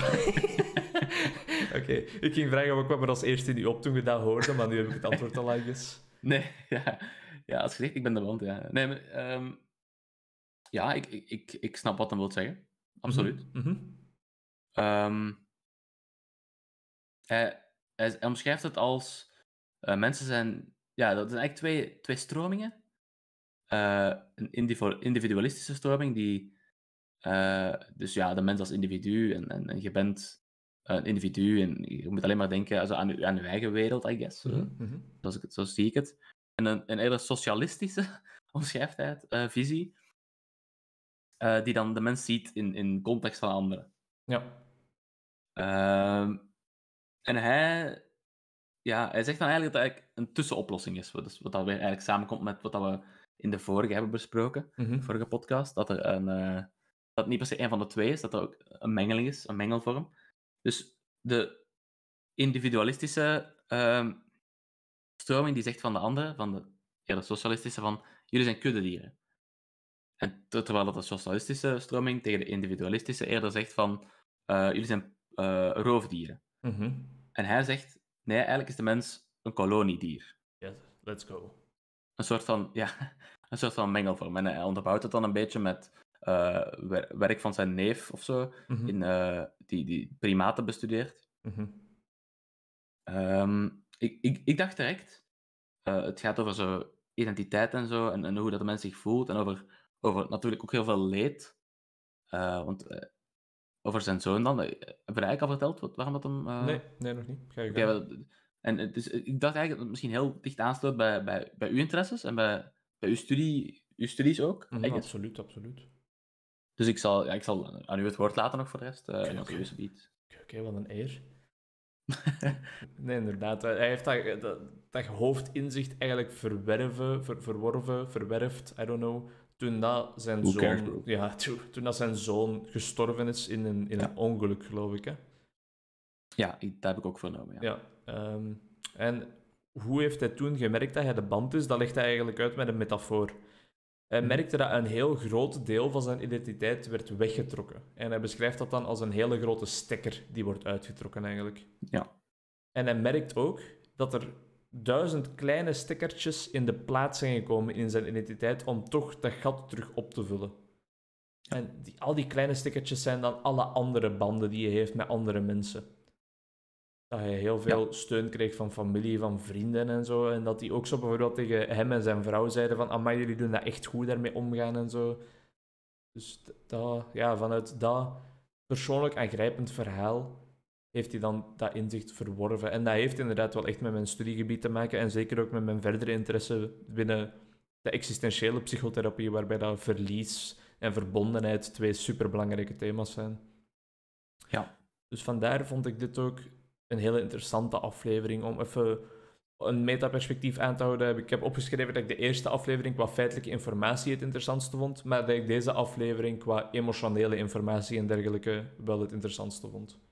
*laughs* *laughs* Oké, ik ging vragen wat kwam er als eerste in u op toen we dat hoorde, maar nu heb ik het antwoord al eens. *laughs* Nee, ja. ja, als gezegd, ik ben de band, ja. Nee, maar, ehm, ja, ik, ik, ik, ik snap wat dan wilt zeggen. Absoluut. Mm hij, omschrijft het als eh, mensen zijn. Ja, dat zijn eigenlijk twee, twee stromingen. Uh, een individualistische stroming, die. Eh, dus ja, de mens als individu en, en, je bent een individu en je moet alleen maar denken also, aan, je, aan eigen wereld, I guess. Mm -hmm. ik, zo zie ik het. En een, een hele socialistische *laughs* omschrijft hij visie, die dan de mens ziet in, in context van anderen. Ja. Ehm, en hij, ja, hij zegt dan eigenlijk dat het eigenlijk een tussenoplossing is. Dus wat dat weer eigenlijk samenkomt met wat dat we in de vorige hebben besproken, mhm. de vorige podcast, dat er een, eh, dat het niet per se een van de twee is, dat er ook een mengeling is, een mengelvorm. Dus de individualistische ehm, stroming die zegt van de andere, van de, ja, de socialistische, van jullie zijn kuddedieren. En terwijl dat de socialistische stroming tegen de individualistische eerder zegt van eh, jullie zijn eh, roofdieren. Mhm. En hij zegt, nee, eigenlijk is de mens een koloniedier. Yes, let's go. Een soort van, ja, *laughs* een soort van mengelvorm. En hij onderbouwt het dan een beetje met eh, werk van zijn neef of zo, mhm. in, eh, die, die primaten bestudeert. Mhm. Ehm, ik, ik, ik dacht direct, eh, het gaat over zijn identiteit en zo, en, en, hoe dat de mens zich voelt, en over, over natuurlijk ook heel veel leed. want over zijn zoon dan? Eh, Heb je eigenlijk al verteld wat, waarom dat hem... Eh, nee, nee, nog niet. en het is, eh, ik dacht eigenlijk dat het misschien heel dicht aansluit bij, bij, bij uw interesses en bij, bij uw, studie, uw studies ook. Mhm, absoluut, absoluut. Dus ik zal, ja, ik zal aan u het woord laten nog voor de rest. Uh, okay, Oké, wat een eer. *laughs* nee, inderdaad. Hij heeft dat, dat, dat hoofdinzicht eigenlijk verwerven, verworven, verwerft, I don't know, toen dat zijn zoon, ja, toen, dat zijn zoon gestorven is in een, in een ongeluk, geloof ik. Hè? Ja, dat heb ik ook vernomen. Ja. ja ehm, en hoe heeft hij toen gemerkt dat hij de band is? Dat legt hij eigenlijk uit met een metafoor. Hij mhm. merkte dat een heel groot deel van zijn identiteit werd weggetrokken. En hij beschrijft dat dan als een hele grote stekker die wordt uitgetrokken eigenlijk. Ja. En hij merkt ook dat er duizend kleine stickertjes in de plaats zijn gekomen in zijn identiteit om toch dat gat terug op te vullen. En die, al die kleine stickertjes zijn dan alle andere banden die je heeft met andere mensen. Dat hij heel veel steun kreeg van familie, van vrienden en zo. En dat die ook zo bijvoorbeeld tegen hem en zijn vrouw zeiden van... Amai, jullie doen dat echt goed daarmee omgaan en zo. Dus dat, ja, vanuit dat persoonlijk aangrijpend verhaal heeft hij dan dat inzicht verworven. En dat heeft inderdaad wel echt met mijn studiegebied te maken en zeker ook met mijn verdere interesse binnen de existentiële psychotherapie, waarbij dat verlies en verbondenheid twee superbelangrijke thema's zijn. Ja. Dus vandaar vond ik dit ook een hele interessante aflevering om even een metaperspectief aan te houden. Ik heb opgeschreven dat ik de eerste aflevering qua feitelijke informatie het interessantste vond, maar dat ik deze aflevering qua emotionele informatie en dergelijke wel het interessantste vond.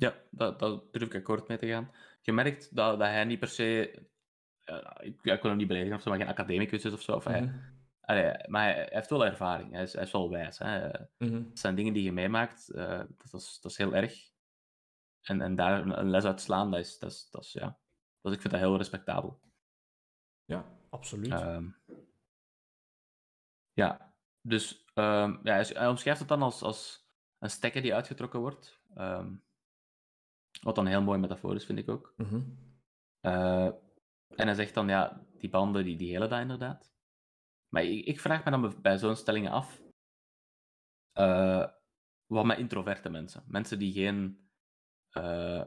Ja, dat, dat durf ik akkoord mee te gaan. Je merkt dat, dat hij niet per se... ik, ja, ik, wil hem niet beledigen of zo, maar geen academicus is of zo. Of mm maar hij, heeft wel ervaring. Hij is, hij is wel wijs. Hè. Mhm. zijn dingen die je meemaakt. Eh, dat, is, dat is heel erg. En, en daar een les uit slaan, dat is, dat is, ja... Dus ik vind dat heel respectabel. Ja, absoluut. Ehm, ja, dus ehm, ja, hij omschrijft het dan als, als een stekker die uitgetrokken wordt. Um, wat dan heel mooi metafoor is, vind ik ook. Mhm. Eh, en hij zegt dan, ja, die banden, die, die hele dat inderdaad. Maar ik, ik vraag me dan bij zo'n stelling af, eh, wat met introverte mensen? Mensen die geen, eh,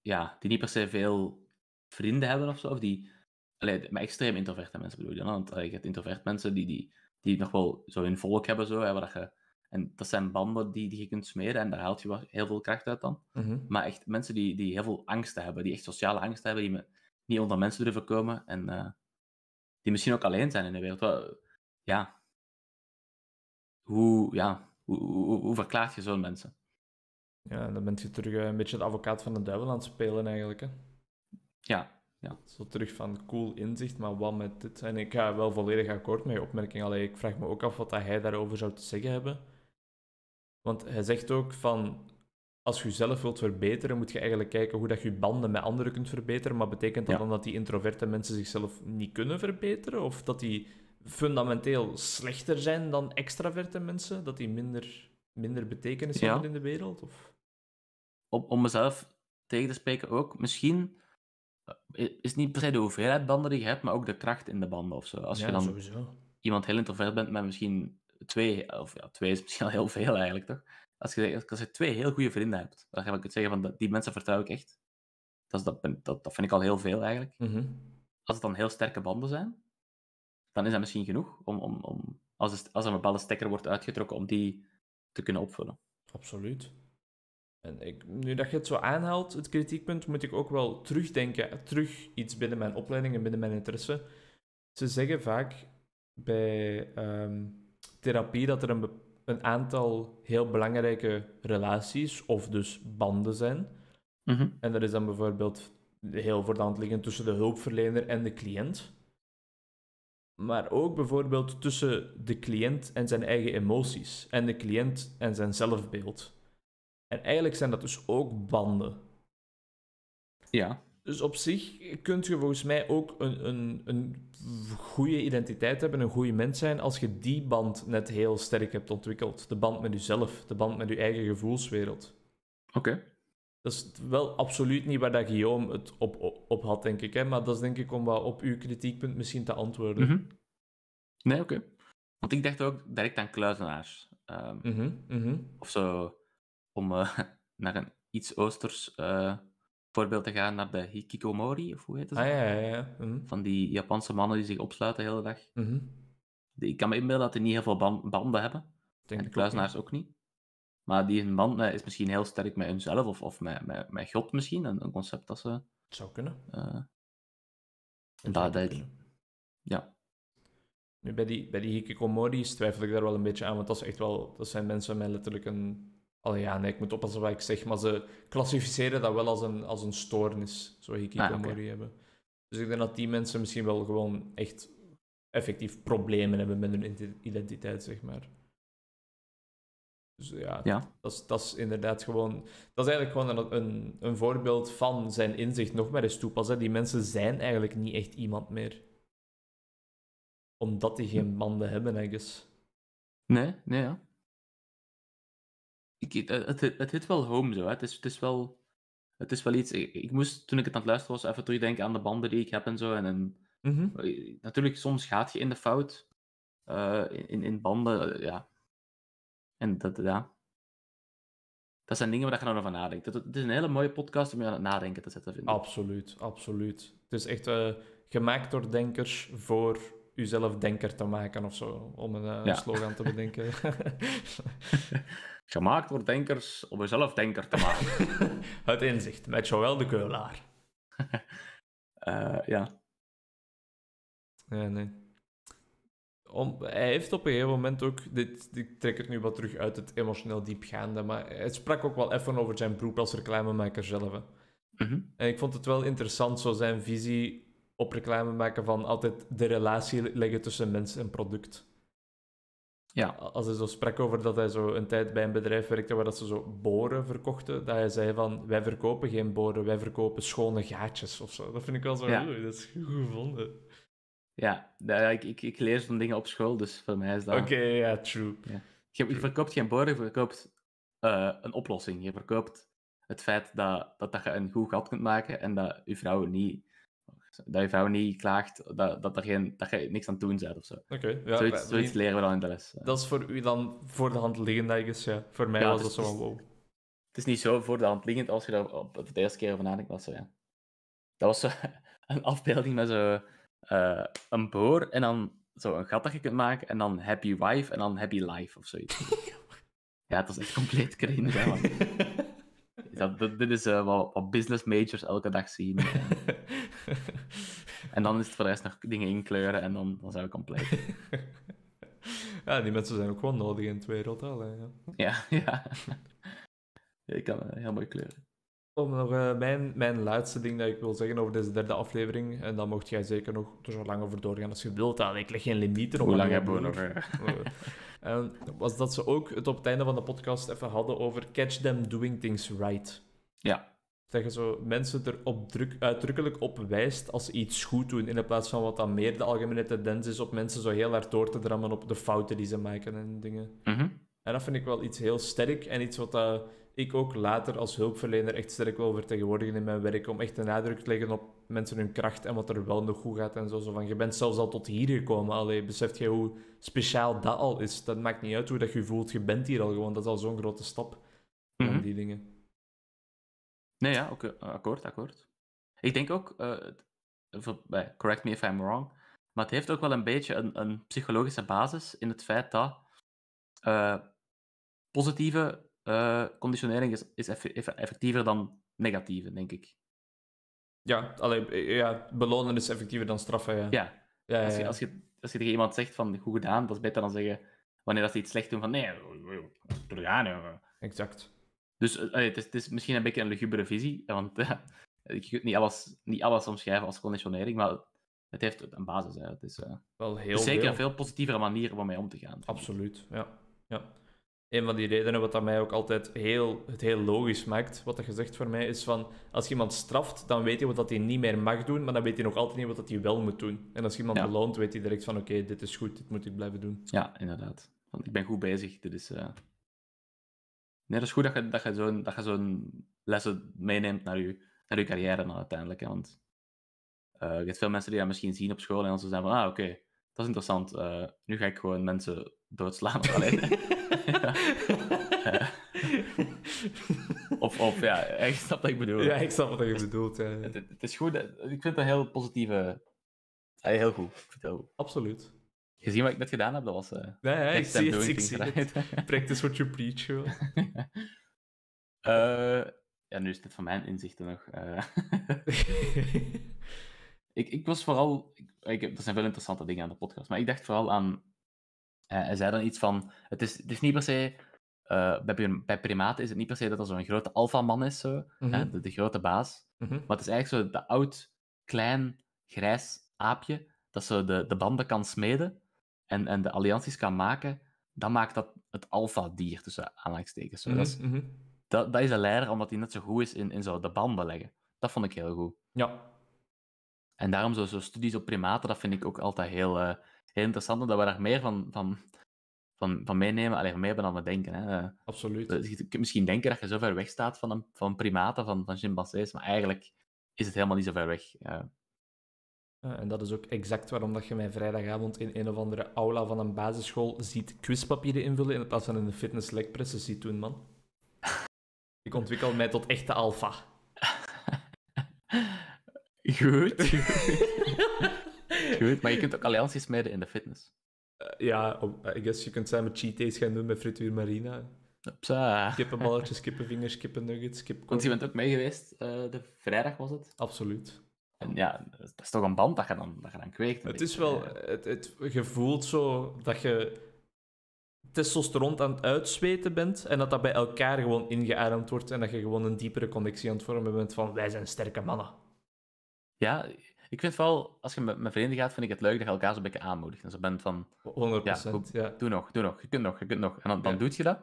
ja, die niet per se veel vrienden hebben of zo, of die, alleen maar extreem introverte mensen bedoel je dan, want je hebt introvert mensen die, die, die nog wel zo hun volk hebben, zo, hè, waar dat je en dat zijn banden die, die je kunt smeren en daar haalt je heel veel kracht uit dan. Mhm. Maar echt mensen die, die heel veel angsten hebben, die echt sociale angst hebben, die me, niet onder mensen durven komen en eh, die misschien ook alleen zijn in de wereld. Ja. Hoe, ja, hoe, hoe, verklaart je zo'n mensen? Ja, dan ben je terug eh, een beetje de advocaat van de duivel aan het spelen eigenlijk. Hè? Ja, ja. Zo terug van cool inzicht, maar wat met dit? En ik ga wel volledig akkoord met je opmerking. Alleen ik vraag me ook af wat hij daarover zou te zeggen hebben. Want hij zegt ook van als je jezelf wilt verbeteren, moet je eigenlijk kijken hoe dat je banden met anderen kunt verbeteren. Maar betekent dat dan dat die introverte mensen zichzelf niet kunnen verbeteren? Of dat die fundamenteel slechter zijn dan extraverte mensen? Dat die minder, minder betekenis hebben in de wereld? Of? Om, om mezelf tegen te spreken ook, misschien eh, is niet per se de hoeveelheid banden die je hebt, maar ook de kracht in de banden of zo. Als je dan sowieso. iemand heel introvert bent, maar misschien twee, of ja, twee is misschien al heel veel eigenlijk toch? Als je, als je twee heel goede vrienden hebt, dan ga ik het zeggen van die mensen vertrouw ik echt. Dat, is, dat, dat, dat vind ik al heel veel eigenlijk. Mhm. Als het dan heel sterke banden zijn, dan is dat misschien genoeg om, om, om als, als er een bepaalde stekker wordt uitgetrokken, om die te kunnen opvullen. Absoluut. En ik, nu dat je het zo aanhaalt, het kritiekpunt, moet ik ook wel terugdenken, terug iets binnen mijn opleiding en binnen mijn interesse. Ze zeggen vaak bij ehm, therapie dat er een, een aantal heel belangrijke relaties of dus banden zijn. Mhm. En dat is dan bijvoorbeeld heel voor de hand liggend tussen de hulpverlener en de cliënt. Maar ook bijvoorbeeld tussen de cliënt en zijn eigen emoties. En de cliënt en zijn zelfbeeld. En eigenlijk zijn dat dus ook banden. Ja. Dus op zich kun je volgens mij ook een, een, een goede identiteit hebben, een goede mens zijn, als je die band net heel sterk hebt ontwikkeld. De band met jezelf, de band met je eigen gevoelswereld. Oké. Dat is wel absoluut niet waar dat Guillaume het op, op, had, denk ik. Hè? Maar dat is denk ik om wat op uw kritiekpunt misschien te antwoorden. Mhm. Nee, oké. Want ik dacht ook direct aan kluizenaars. Um, mm Of zo, om uh, *laughs* naar een iets oosters... Eh, voorbeeld te gaan naar de hikikomori, of hoe heet dat? Ah, ja, ja, ja. Mhm. Van die Japanse mannen die zich opsluiten de hele dag. Mhm. Ik kan me inbeelden dat die niet heel veel banden hebben. Denk en de kluisenaars ook niet. Maar die band eh, is misschien heel sterk met hunzelf, of, of met, met, met God misschien, een, een concept dat ze... Het zou kunnen. Uh, en dat, Ja. bij die, bij die hikikomori twijfel ik daar wel een beetje aan, want dat, is echt wel, dat zijn mensen met letterlijk een Oh ja, nee, ik moet oppassen wat ik zeg, maar ze klassificeren dat wel als een, als een stoornis, zoals hikikomori ah, okay. hebben. Dus ik denk dat die mensen misschien wel gewoon echt effectief problemen hebben met hun identiteit, zeg maar. Dus ja, Dat, is, dat is inderdaad gewoon... Dat is eigenlijk gewoon een, een, voorbeeld van zijn inzicht nog maar eens toepassen. Die mensen zijn eigenlijk niet echt iemand meer. Omdat die geen hm. banden hebben, ergens. Nee, nee, ja ik, het, het, het hit wel home zo. Hè. Het, is, het, is wel, het is wel iets. Ik, ik, moest toen ik het aan het luisteren was even terugdenken aan de banden die ik heb en zo. En, en mhm. eh, Natuurlijk, soms gaat je in de fout. Eh, in, in banden, eh, ja. En dat, ja. Dat zijn dingen waar je nou over nadenkt. Het, het, is een hele mooie podcast om je aan het nadenken te zetten. Vind ik. Absoluut, absoluut. Het is echt gemaakt door denkers voor jezelf denker te maken of zo. Om een slogan te bedenken. *laughs* *laughs* gemaakt door denkers om mezelf denker te maken. het *laughs* inzicht met Joël de Keulaar. *laughs* Eh, ja. nee. Om, hij heeft op een gegeven moment ook, dit, ik trek het nu wat terug uit het emotioneel diepgaande, maar hij sprak ook wel even over zijn beroep als reclamemaker zelf. Mhm. En ik vond het wel interessant, zo zijn visie op reclame maken van altijd de relatie leggen tussen mens en product. Ja. Als hij zo sprak over dat hij zo een tijd bij een bedrijf werkte waar dat ze zo boren verkochten, dat hij zei van, wij verkopen geen boren, wij verkopen schone gaatjes of zo. Dat vind ik wel zo, ja. dat is goed gevonden. Ja, ik, ik, ik leer zo'n dingen op school, dus voor mij is dat... Oké, ja, true. Je, verkoopt geen boren, je verkoopt eh, een oplossing. Je verkoopt het feit dat, dat, dat je een goed gat kunt maken en dat je vrouw niet dat je vrouw niet klaagt dat, dat, er geen, dat je niks aan het doen bent of zo. Oké, ja, zoiets, leren we dan in de les. Eh. Dat is voor u dan voor de hand liggend is, ja. Voor mij was dat zo van wow. Het is niet zo voor de hand liggend als je daar op, de eerste keer over nadenkt. Was ja. Dat was *laughs* een afbeelding met zo eh, een boor en dan zo een gat dat je kunt maken en dan happy wife en dan happy life of zoiets. *laughs* ja, het was echt compleet cringe. *laughs* dat, dit is eh, wat, wat business majors elke dag zien. En dan is het voor de rest nog dingen inkleuren en dan, dan zijn we *laughs* compleet. ja, die mensen zijn ook gewoon nodig in twee hè, Ja. *laughs* ja, ja. Ik kan uh, heel mooi kleuren. Om nog eh, mijn, mijn laatste ding dat ik wil zeggen over deze derde aflevering. En dan mocht jij zeker nog zo lang over doorgaan als je wilt. Ik leg geen limieten op Hoe lang hebben we nog? Eh? Ehm, was dat ze ook het op het einde van de podcast even hadden over Catch Them Doing Things Right. Ja dat je zo mensen er op druk, uitdrukkelijk op wijst als ze iets goed doen, in plaats van wat dan meer de algemene tendens is op mensen zo heel hard door te drammen op de fouten die ze maken en dingen. Mhm. En dat vind ik wel iets heel sterk en iets wat eh, ik ook later als hulpverlener echt sterk wil vertegenwoordigen in mijn werk, om echt de nadruk te leggen op mensen hun kracht en wat er wel nog goed gaat en zo. zo van, je bent zelfs al tot hier gekomen, alleen beseft je hoe speciaal dat al is. Dat maakt niet uit hoe dat je voelt, je bent hier al gewoon, dat is al zo'n grote stap. Mm die dingen. Nee, ja, oké, akkoord, akkoord. Ik denk ook, correct me if I'm wrong, maar het heeft ook wel een beetje een, een psychologische basis in het feit dat positieve conditionering is, is effectiever dan negatieve, denk ik. Ja, alleen, ja, belonen is effectiever dan straffen. Ja. ja. als, je, als, je, tegen iemand zegt van goed gedaan, dat is beter dan zeggen wanneer dat ze iets slecht doen van nee, doe gaan. Exact. Dus eh, het, is, misschien een beetje een lugubere visie, want uh, je kunt niet alles, niet alles omschrijven als conditionering, maar het heeft een basis. Hè. Het is, eh, Wel heel zeker een veel positievere manier om mee om te gaan. Absoluut, ja. ja. Een van die redenen wat dat mij ook altijd heel, het heel logisch maakt, wat dat gezegd voor mij, is van als je iemand straft, dan weet je wat dat hij niet meer mag doen, maar dan weet hij nog altijd niet wat hij wel moet doen. En als je iemand beloont, weet hij direct van oké, dit is goed, dit moet ik blijven doen. Ja, inderdaad. Want ik ben goed bezig, dit is... Eh, Nee, dat is goed dat je, dat je zo'n zo lessen meeneemt naar je, naar je carrière dan uiteindelijk. Want eh, je hebt veel mensen die dat misschien zien op school en dan ze zeggen van, ah, oké, dat is interessant. Eh, nu ga ik gewoon mensen doodslaan of alleen. *laughs* *laughs* of, of, ja, ik snap wat ik bedoel. Ja, ik snap wat je bedoelt. Het, is goed, eh, ik vind het een heel positieve... heel goed. Absoluut gezien wat ik net gedaan heb, dat was... Uh, eh, nee, ik zie het, ik zie het. Practice what you preach, joh. *laughs* Eh, ja, nu is dit van mijn inzichten nog. Eh. *laughs* ik, ik was vooral... Ik, ik, er zijn veel interessante dingen aan de podcast, maar ik dacht vooral aan... hij zei dan iets van... Het is, het is niet per se... bij, bij primaten is het niet per se dat er zo'n grote alfaman is, zo, mhm. de, grote baas. Mhm. Maar het is eigenlijk zo de oud, klein, grijs aapje dat zo de, de banden kan smeden en, en de allianties kan maken, dan maakt dat het alfa-dier tussen aanhalingstekens. dat, is, mhm, mhm. dat, dat, is een leider, omdat hij net zo goed is in, in zo de banden leggen. Dat vond ik heel goed. Ja. En daarom zo, zo studies op primaten, dat vind ik ook altijd heel, uh, interessant, omdat we daar meer van, van, van, van meenemen, alleen meer dan we denken. Hè. Eh, Absoluut. Dus je kunt misschien denken dat je zo ver weg staat van, een, van primaten, van, van chimpansees, maar eigenlijk is het helemaal niet zo ver weg. Eh, eh, en dat is ook exact waarom dat je mij vrijdagavond in een of andere aula van een basisschool ziet quizpapieren invullen in plaats van in de fitness ziet doen, man. *laughs* Ik ontwikkel mij tot echte alfa. *laughs* Goed. goed, maar je kunt ook allianties mijden in de fitness. Uh, ja, eh, I guess je kunt samen cheat days gaan doen met Frituur Marina. Opsa. Kippenballetjes, kippenvingers, kippennuggets, kippenkorn. Want je bent ook mee geweest, de vrijdag was het? Absoluut. En ja, dat is toch een band dat je dan, dat je dan kweekt. Het is wel, het, het, gevoelt zo dat je testosteron aan het uitzweten bent en dat dat bij elkaar gewoon ingeademd wordt en dat je gewoon een diepere connectie aan het vormen bent van wij zijn sterke mannen. Ja, ik vind vooral, als je met, mijn vrienden gaat, vind ik het leuk dat je elkaar zo'n beetje aanmoedigt. En dus zo bent van... 100%, ja, goed, ja, Doe nog, doe nog, je kunt nog, je kunt nog. En dan, dan doet je dat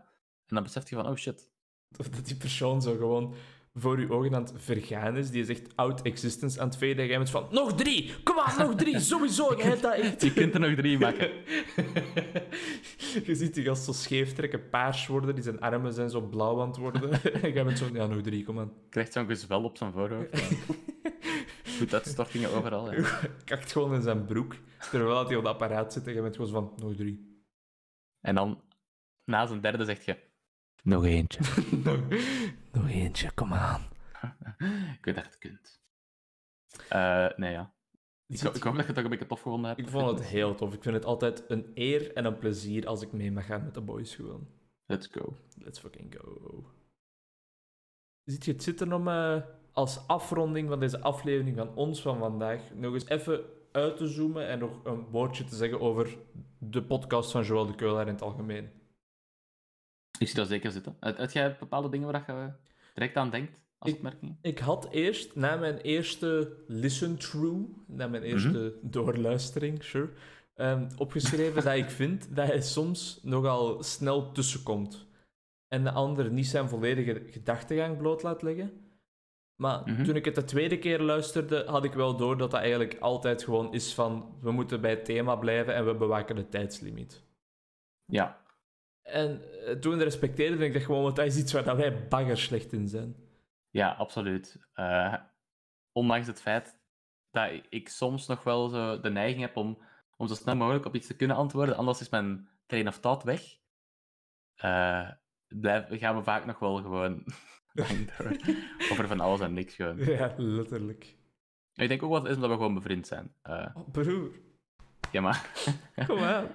en dan besef je van, oh shit. Of *laughs* dat die persoon zo gewoon voor uw ogen aan het vergaan is. Die is echt out existence aan het veden. En bent van, nog drie! Kom aan, nog drie! *laughs* Sowieso, je hebt dat Je kunt er nog drie maken. *laughs* je ziet die gast zo scheef trekken, paars worden. Die zijn armen zijn zo blauw aan het worden. en *laughs* jij bent zo, ja, nog drie, kom aan. Krijgt zo'n gezwel op zijn voorhoofd. Goed dat ging overal. Hè. Kakt gewoon in zijn broek, terwijl hij op het apparaat zit. En je bent gewoon van, nog drie. En dan, na zijn derde, zegt je... Nog eentje. *laughs* nog, eentje, kom aan. ik weet dat je het kunt. Eh, nee, ja. Ik, ik, dat ik het een beetje tof gevonden hebt. Ik vond het heel tof. Ik vind het altijd een eer en een plezier als ik mee mag gaan met de boys gewoon. Let's go. Let's fucking go. Ziet je het zitten om eh, als afronding van deze aflevering van ons van vandaag nog eens even uit te zoomen en nog een woordje te zeggen over de podcast van Joël de Keuler in het algemeen? Ik zie dat zeker zitten. Heb jij bepaalde dingen waar je direct aan denkt? Als ik, ik had eerst, na mijn eerste listen through, na mijn mhm. eerste doorluistering, sure, ehm, opgeschreven dat ik vind dat hij soms nogal snel tussenkomt. En de ander niet zijn volledige gedachtegang bloot laat leggen. Maar mhm. toen ik het de tweede keer luisterde, had ik wel door dat dat eigenlijk altijd gewoon is van we moeten bij het thema blijven en we bewaken het tijdslimiet. Ja, en eh, toen respecteerde vind ik dat gewoon, want dat is iets waar wij banger slecht in zijn. Ja, absoluut. Uh, ondanks het feit dat ik soms nog wel zo de neiging heb om, om zo snel mogelijk op iets te kunnen antwoorden, anders is mijn train of thought weg. Uh, gaan we vaak nog wel gewoon *laughs* over van alles en niks gewoon. Ja, letterlijk. Ik denk ook wat is omdat we gewoon bevriend zijn. Uh, broer. Ja, maar... *laughs* Kom aan.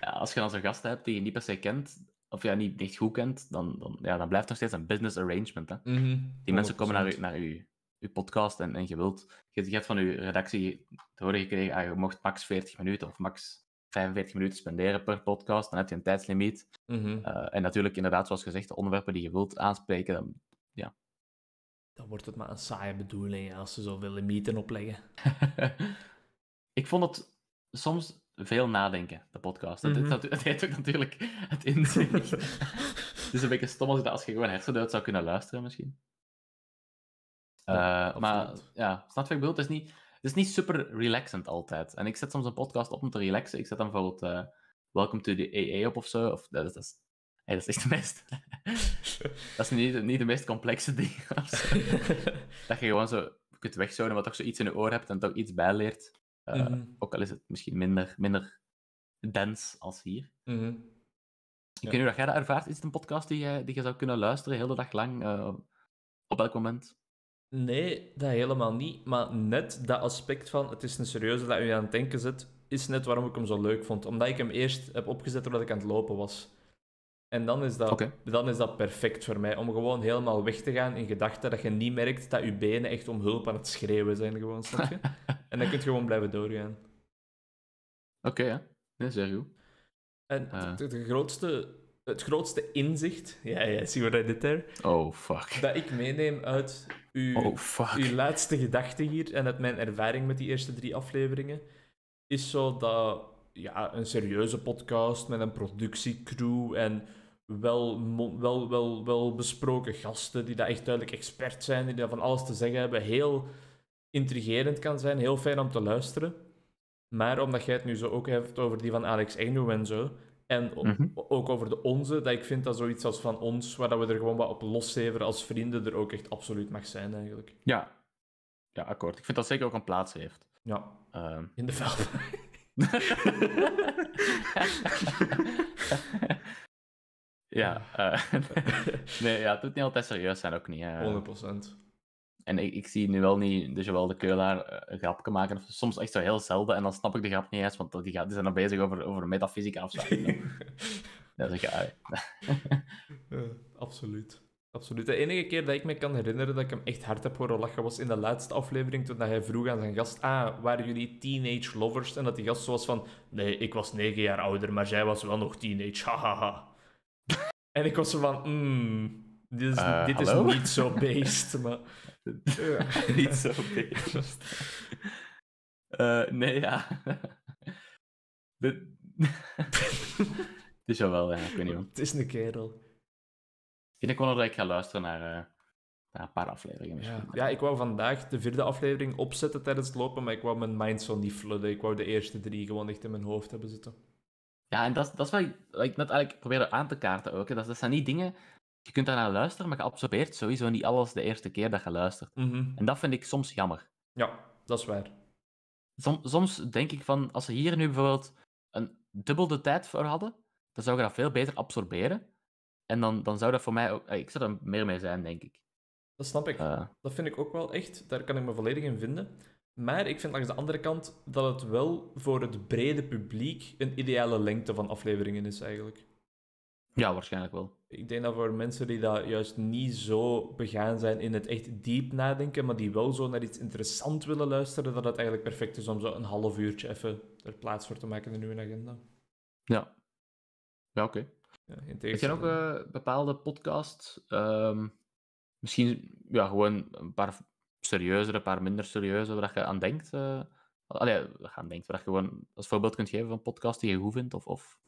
Ja, als je dan zo'n gast hebt die je niet per se kent, of ja, niet echt goed kent, dan, dan, ja, dan blijft het nog steeds een business arrangement. Hè? Mhm, die mensen komen naar, u, naar uw, podcast en, en je wilt... Je, hebt van uw redactie te horen gekregen, ah, je mocht max 40 minuten of max 45 minuten spenderen per podcast, dan heb je een tijdslimiet. Mhm. Eh, en natuurlijk, inderdaad, zoals gezegd, de onderwerpen die je wilt aanspreken, dan, ja. Dan wordt het maar een saaie bedoeling als ze zoveel limieten opleggen. *laughs* ik vond het soms veel nadenken, de podcast. dat -hmm. heeft ook natuurlijk het inzicht. het is een beetje stom als je, als je gewoon hersendood zou kunnen luisteren, misschien. Eh, maar ja, snap ik bedoel? Het is, niet, het is niet super relaxend altijd. En ik zet soms een podcast op om te relaxen. Ik zet dan bijvoorbeeld uh, Welcome to the AA op of zo. Of, dat, is, dat, is, echt de meest... *laughs* dat is niet, niet de meest complexe *laughs* ding. *laughs* dat je gewoon zo kunt wegzonen, wat toch zoiets in je oor hebt en toch iets bijleert. Eh, mhm. Ook al is het misschien minder, minder dens als hier. Mm Ik ja. weet niet jij dat ervaart. Is het een podcast die je, die je zou kunnen luisteren, heel dag lang, eh, op elk moment? Nee, dat helemaal niet. Maar net dat aspect van het is een serieuze dat u aan het denken zit, is net waarom ik hem zo leuk vond. Omdat ik hem eerst heb opgezet omdat ik aan het lopen was. En dan is, dat, dan is dat perfect voor mij. Om gewoon helemaal weg te gaan in gedachten dat je niet merkt dat je benen echt om hulp aan het schreeuwen zijn. Gewoon, snap je? *laughs* en dan kun je gewoon blijven doorgaan. Oké, ja. Nee, zeg goed. En eh. het, grootste, het grootste inzicht... Ja, ja, zie wat hij dit Oh, fuck. Dat ik meeneem uit uw, oh, uw laatste gedachte hier en uit mijn ervaring met die eerste drie afleveringen, is zo dat... Ja, een serieuze podcast met een productiecrew en wel, wel, wel, wel besproken gasten, die daar echt duidelijk expert zijn, die daar van alles te zeggen hebben, heel intrigerend kan zijn, heel fijn om te luisteren. Maar omdat jij het nu zo ook hebt over die van Alex Engel en zo, en mhm. ook over de onze, dat ik vind dat zoiets als van ons, waar dat we er gewoon wat op loszeveren als vrienden, er ook echt absoluut mag zijn eigenlijk. Ja, ja akkoord. Ik vind dat zeker ook een plaats heeft. Ja, ehm. in de veld. *laughs* *laughs* Ja, eh, *laughs* nee, ja, het doet niet altijd serieus zijn, ook niet. 100%. Eh. En ik, ik, zie nu wel niet de Joël de Keulaar eh, een grapje maken. Of soms echt zo heel zelden. En dan snap ik de grap niet eens, want die, gaat, die zijn dan bezig over, over metafysica of zo. *laughs* dat is gaar. *laughs* absoluut. Absoluut. De enige keer dat ik me kan herinneren dat ik hem echt hard heb horen lachen was in de laatste aflevering toen hij vroeg aan zijn gast: Ah, waren jullie teenage lovers? En dat die gast zo was van: Nee, ik was negen jaar ouder, maar zij was wel nog teenage. Hahaha. En ik was zo van, mm, dit is, eh, dit is niet zo beest, *laughs* maar... *laughs* niet zo beest. Eh, nee, ja. *laughs* het is wel ja. Ik weet niet wat. Het is een kerel. Ik denk wel dat ik ga luisteren naar, eh, een paar afleveringen. Ja. ik wou vandaag de vierde aflevering opzetten tijdens het lopen, maar ik wou mijn mind zo niet vullen. Ik wou de eerste drie gewoon echt in mijn hoofd hebben zitten. Ja, en dat, dat is wat ik, net eigenlijk probeerde aan te kaarten ook. Hè. Dat, dat zijn niet dingen... Je kunt daar luisteren, maar je absorbeert sowieso niet alles de eerste keer dat je luistert. Mhm. En dat vind ik soms jammer. Ja, dat is waar. soms denk ik van, als ze hier nu bijvoorbeeld een dubbel tijd voor hadden, dan zou je dat veel beter absorberen. En dan, dan zou dat voor mij ook... Eh, ik zou er meer mee zijn, denk ik. Dat snap ik. Eh. Dat vind ik ook wel echt. Daar kan ik me volledig in vinden. Maar ik vind langs de andere kant dat het wel voor het brede publiek een ideale lengte van afleveringen is eigenlijk. Ja, waarschijnlijk wel. Ik denk dat voor mensen die dat juist niet zo begaan zijn in het echt diep nadenken, maar die wel zo naar iets interessant willen luisteren, dat het eigenlijk perfect is om zo een half uurtje even er plaats voor te maken in uw agenda. Ja. Ja, oké. Okay. Ja, ook uh, bepaalde podcasts, ehm, misschien ja, gewoon een paar serieuzere, een paar minder serieuze, waar je aan denkt? Uh, allee, waar je aan denkt, waar je gewoon als voorbeeld kunt geven van podcast die je goed vindt? Of, of...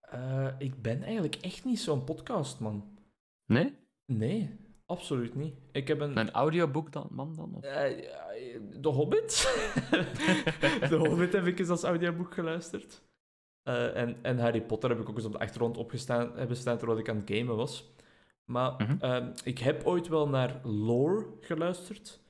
Eh, ik ben eigenlijk echt niet zo'n podcast, man. Nee? Nee, absoluut niet. Ik heb een... Een audioboek dan, man, dan? Of? Eh, Hobbit. De *laughs* Hobbit heb ik eens als audioboek geluisterd. en, en, Harry Potter heb ik ook eens op de achtergrond opgestaan hebben staan terwijl ik aan het gamen was. Maar mhm. ehm, ik heb ooit wel naar Lore geluisterd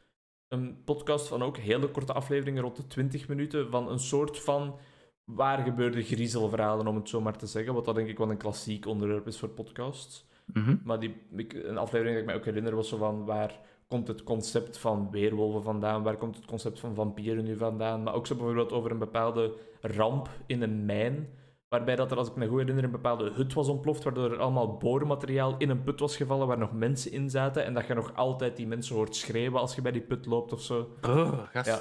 een podcast van ook hele korte afleveringen, rond de 20 minuten, van een soort van waar gebeurde griezelverhalen, om het zo maar te zeggen. Wat dat denk ik wel een klassiek onderwerp is voor podcasts. Mhm. Maar die, een aflevering die ik mij ook herinner was zo van waar komt het concept van weerwolven vandaan, waar komt het concept van vampieren nu vandaan. Maar ook zo bijvoorbeeld over een bepaalde ramp in een mijn Waarbij dat er, als ik me goed herinner, een bepaalde hut was ontploft, waardoor er allemaal boormateriaal in een put was gevallen waar nog mensen in zaten. En dat je nog altijd die mensen hoort schreeuwen als je bij die put loopt of zo. gast. Ja,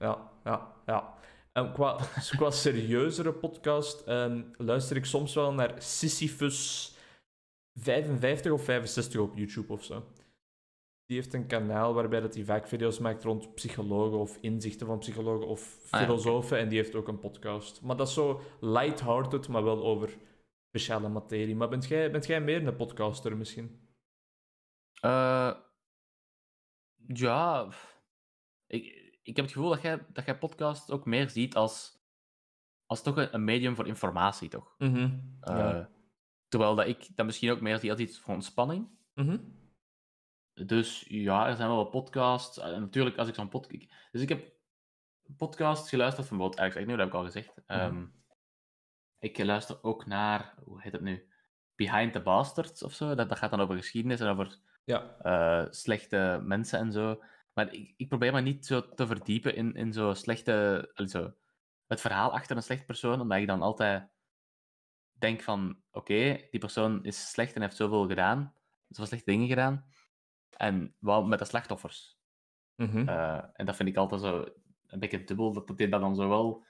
ja, ja, ja. en ehm, qua, dus qua serieuzere podcast ehm, luister ik soms wel naar Sisyphus 55 of 65 op YouTube of zo die heeft een kanaal waarbij dat hij vaak video's maakt rond psychologen of inzichten van psychologen of ah, filosofen. En die heeft ook een podcast. Maar dat is zo light-hearted, maar wel over speciale materie. Maar bent jij, bent jij meer een podcaster misschien? Eh, ja, ik, ik heb het gevoel dat jij, dat jij podcasts ook meer ziet als, als toch een, medium voor informatie, toch? Mhm, eh, terwijl dat ik dat misschien ook meer zie als iets voor ontspanning. Mhm. Dus ja, er zijn wel wat podcasts. Eh, natuurlijk, als ik zo'n podcast. Dus ik heb podcasts geluisterd van bijvoorbeeld eigenlijk Agnew, dat heb ik al gezegd. Mhm. Ehm, ik luister ook naar, hoe heet het nu? Behind the Bastards of zo. Dat, dat gaat dan over geschiedenis en over ja. Eh, slechte mensen en zo. Maar ik, ik probeer me niet zo te verdiepen in, in zo'n slechte. Also, het verhaal achter een slecht persoon, omdat ik dan altijd denk van: oké, die persoon is slecht en heeft zoveel gedaan, zoveel slechte dingen gedaan. En wel met de slachtoffers. Mhm. Eh, en dat vind ik altijd zo een beetje dubbel, dat dit dan zo wel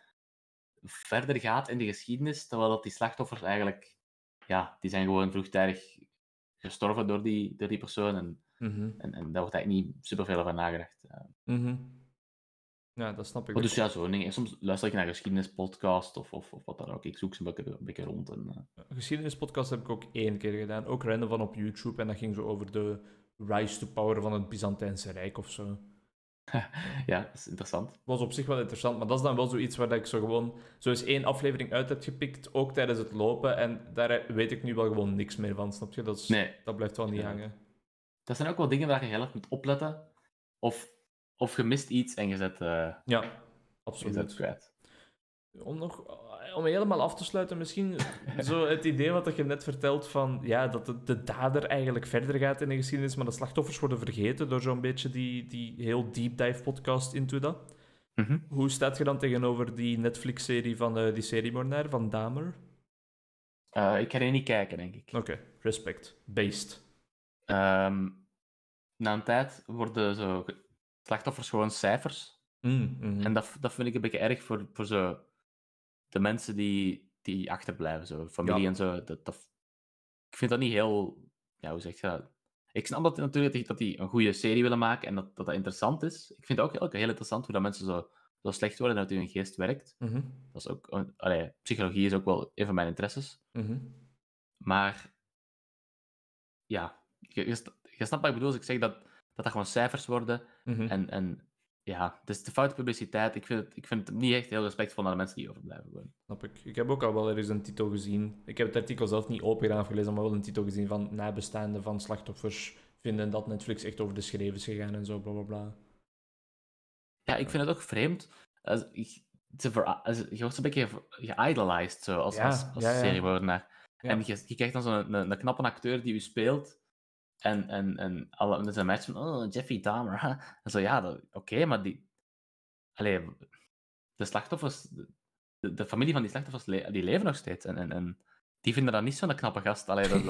verder gaat in de geschiedenis, terwijl dat die slachtoffers eigenlijk, ja, die zijn gewoon vroegtijdig gestorven door die, door die persoon. En, mhm. en, en, daar wordt eigenlijk niet superveel over nagedacht. Mm Ja, dat snap ik. Maar dus ja, zo. soms luister ik naar geschiedenispodcasts of, of, of wat dan ook. Ik zoek ze een beetje, een beetje rond. En, eh. Geschiedenispodcast heb ik ook één keer gedaan. Ook random van op YouTube. En dat ging zo over de rise to power van het Byzantijnse Rijk of zo. *laughs* ja, dat is interessant. Was op zich wel interessant, maar dat is dan wel zoiets waar ik zo gewoon zo eens één aflevering uit heb gepikt, ook tijdens het lopen. En daar weet ik nu wel gewoon niks meer van, snap je? Dat, dat blijft wel niet hangen. Dat zijn ook wel dingen waar je heel erg moet opletten. Of, of je mist iets en je zet, uh, ja, absoluut. Je zet kwijt. Om nog om helemaal af te sluiten, misschien *laughs* zo het idee wat je net vertelt van ja, dat de, dader eigenlijk verder gaat in de geschiedenis, maar de slachtoffers worden vergeten door zo'n beetje die, die heel deep dive podcast into dat. Mhm. Hoe staat je dan tegenover die Netflix-serie van eh, die die seriemoordenaar van Dahmer? Eh, ik ga er niet kijken, denk ik. Oké, respect. Based. Ehm, na een tijd worden zo slachtoffers gewoon cijfers. Mm, mhm. En dat, dat vind ik een beetje erg voor, voor zo de mensen die, die achterblijven, zo, familie en zo, dat, ik vind dat niet heel, ja, hoe zeg je dat? Ik snap dat natuurlijk dat die een goede serie willen maken en dat dat, interessant is. Ik vind het ook heel, heel interessant hoe dat mensen zo, zo slecht worden en dat hun geest werkt. Mhm. Dat is ook, allee, psychologie is ook wel een van mijn interesses. Mhm. Maar, ja, je, je, snapt wat ik bedoel als ik zeg dat, dat gewoon cijfers worden mhm. en, en ja, het is de foute publiciteit. Ik vind, het, ik vind het niet echt heel respectvol naar de mensen die overblijven. Snap ik. Ik heb ook al wel ergens een titel gezien. Ik heb het artikel zelf niet open of gelezen, maar wel een titel gezien van nabestaanden van slachtoffers vinden dat Netflix echt over de schreef is gegaan en zo, bla bla bla. Ja, ik vind het ook vreemd. Als, ik, ze als, je wordt een beetje geïdolized zo, als, ja, als, als En je, krijgt dan zo'n een, knappe acteur die u speelt. En, en, en alle zijn mensen van, oh, Jeffrey Dahmer. *laughs* En zo, ja, oké, maar die... Allee, de slachtoffers... De, familie van die slachtoffers, die leven nog steeds. En, en, en die vinden dat niet zo'n knappe gast. Allee, dat,